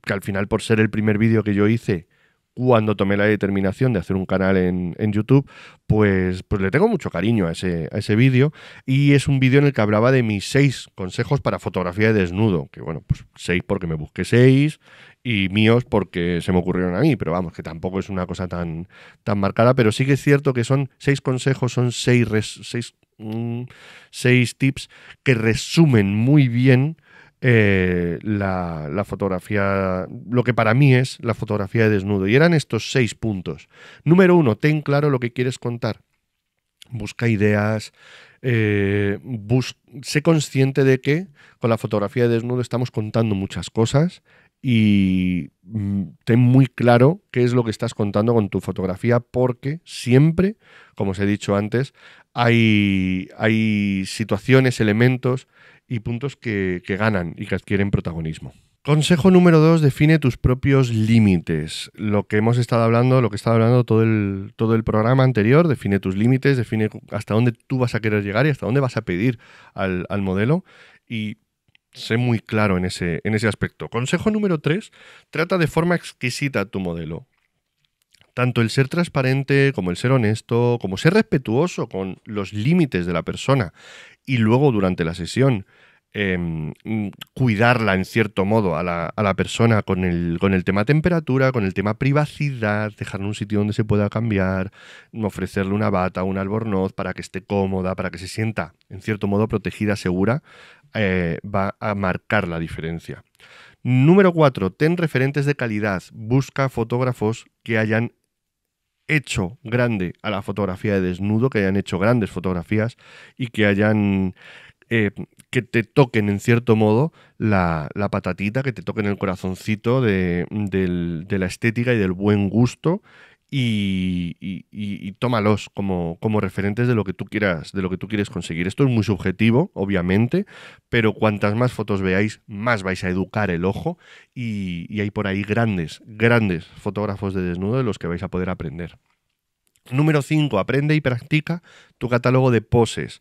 que al final, por ser el primer vídeo que yo hice, cuando tomé la determinación de hacer un canal en, en YouTube, pues, pues, le tengo mucho cariño a ese, a ese vídeo. Y es un vídeo en el que hablaba de mis seis consejos para fotografía de desnudo. Que bueno, pues seis porque me busqué seis y míos porque se me ocurrieron a mí, pero vamos, que tampoco es una cosa tan, tan marcada, pero sí que es cierto que son seis consejos, son seis, mm, seis tips que resumen muy bien eh, la, fotografía, lo que para mí es la fotografía de desnudo. Y eran estos seis puntos. Número uno, ten claro lo que quieres contar. Busca ideas, eh, sé consciente de que con la fotografía de desnudo estamos contando muchas cosas y mm, ten muy claro qué es lo que estás contando con tu fotografía porque siempre, como os he dicho antes, hay, hay situaciones, elementos y puntos que, ganan y que adquieren protagonismo. Consejo número dos, define tus propios límites. Lo que hemos estado hablando, lo que estado hablando todo el, todo el programa anterior, define tus límites, define hasta dónde tú vas a querer llegar y hasta dónde vas a pedir al, modelo y sé muy claro en ese, en ese aspecto. Consejo número tres, trata de forma exquisita tu modelo. Tanto el ser transparente como el ser honesto, como ser respetuoso con los límites de la persona y luego durante la sesión em, cuidarla en cierto modo a la, persona con el, con el, tema temperatura, con el tema privacidad, dejarle un sitio donde se pueda cambiar, ofrecerle una bata, un albornoz para que esté cómoda, para que se sienta en cierto modo protegida, segura, eh, va a marcar la diferencia. Número 4. Ten referentes de calidad. Busca fotógrafos que hayan hecho grande a la fotografía de desnudo, que hayan hecho grandes fotografías y que hayan eh, que te toquen en cierto modo la, la patatita, que te toquen el corazoncito de, de, la estética y del buen gusto y, tómalos como, referentes de lo que tú quieras, de lo que tú quieres conseguir. Esto es muy subjetivo, obviamente, pero cuantas más fotos veáis, más vais a educar el ojo y, y hay por ahí grandes, grandes fotógrafos de desnudo de los que vais a poder aprender. Número 5. Aprende y practica tu catálogo de poses.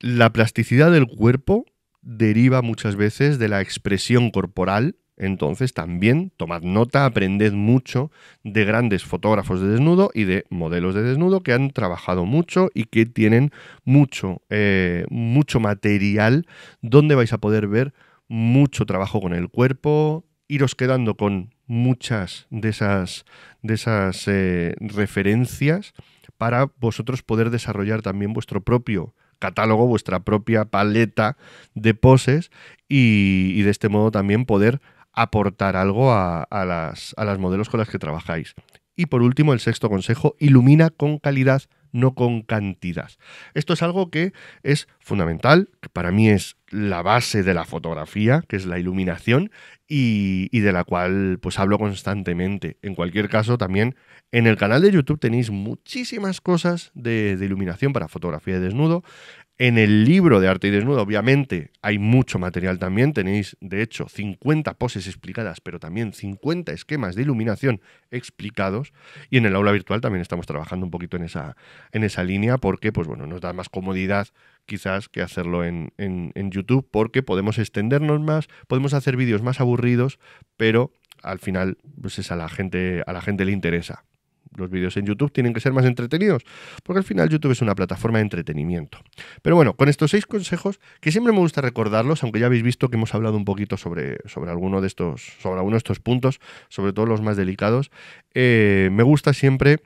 La plasticidad del cuerpo deriva muchas veces de la expresión corporal entonces también tomad nota, aprended mucho de grandes fotógrafos de desnudo y de modelos de desnudo que han trabajado mucho y que tienen mucho, eh, mucho material donde vais a poder ver mucho trabajo con el cuerpo, iros quedando con muchas de esas, de esas eh, referencias para vosotros poder desarrollar también vuestro propio catálogo, vuestra propia paleta de poses y, y de este modo también poder aportar algo a, las, modelos con las que trabajáis. Y por último, el sexto consejo, ilumina con calidad, no con cantidad. Esto es algo que es fundamental, que para mí es la base de la fotografía, que es la iluminación, y, de la cual pues hablo constantemente. En cualquier caso, también en el canal de YouTube tenéis muchísimas cosas de, de iluminación para fotografía de desnudo. En el libro de Arte y Desnudo, obviamente, hay mucho material también. Tenéis, de hecho, 50 poses explicadas, pero también 50 esquemas de iluminación explicados. Y en el aula virtual también estamos trabajando un poquito en esa, en esa línea, porque pues, bueno, nos da más comodidad quizás que hacerlo en, YouTube, porque podemos extendernos más, podemos hacer vídeos más aburridos, pero al final pues, a, la gente, a la gente le interesa los vídeos en YouTube tienen que ser más entretenidos, porque al final YouTube es una plataforma de entretenimiento. Pero bueno, con estos seis consejos, que siempre me gusta recordarlos, aunque ya habéis visto que hemos hablado un poquito sobre, sobre alguno de estos, sobre alguno de estos puntos, sobre todo los más delicados, eh, me gusta siempre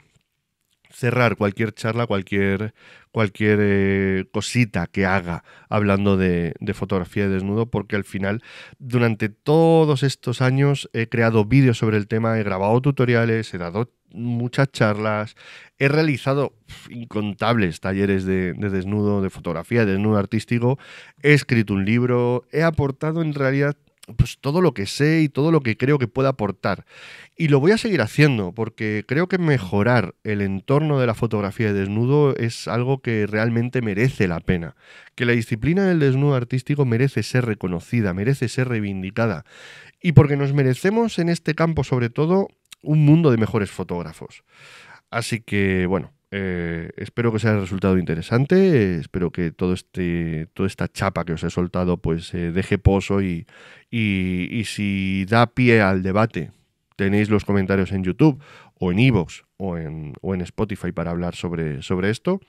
cerrar cualquier charla, cualquier, cualquier eh, cosita que haga hablando de, de, fotografía de desnudo, porque al final, durante todos estos años, he creado vídeos sobre el tema, he grabado tutoriales, he dado muchas charlas, he realizado incontables talleres de, desnudo, de fotografía, desnudo artístico, he escrito un libro, he aportado en realidad pues todo lo que sé y todo lo que creo que pueda aportar. Y lo voy a seguir haciendo porque creo que mejorar el entorno de la fotografía de desnudo es algo que realmente merece la pena. Que la disciplina del desnudo artístico merece ser reconocida, merece ser reivindicada. Y porque nos merecemos en este campo sobre todo un mundo de mejores fotógrafos. Así que, bueno, eh, espero que os haya resultado interesante. espero que todo este, toda esta chapa que os he soltado pues eh, deje pozo y, si da pie al debate, tenéis los comentarios en YouTube o en Evox o en, Spotify para hablar sobre, sobre esto.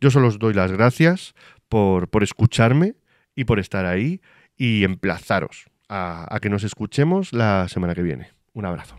Yo solo os doy las gracias por, escucharme y por estar ahí y emplazaros a que nos escuchemos la semana que viene. Un abrazo.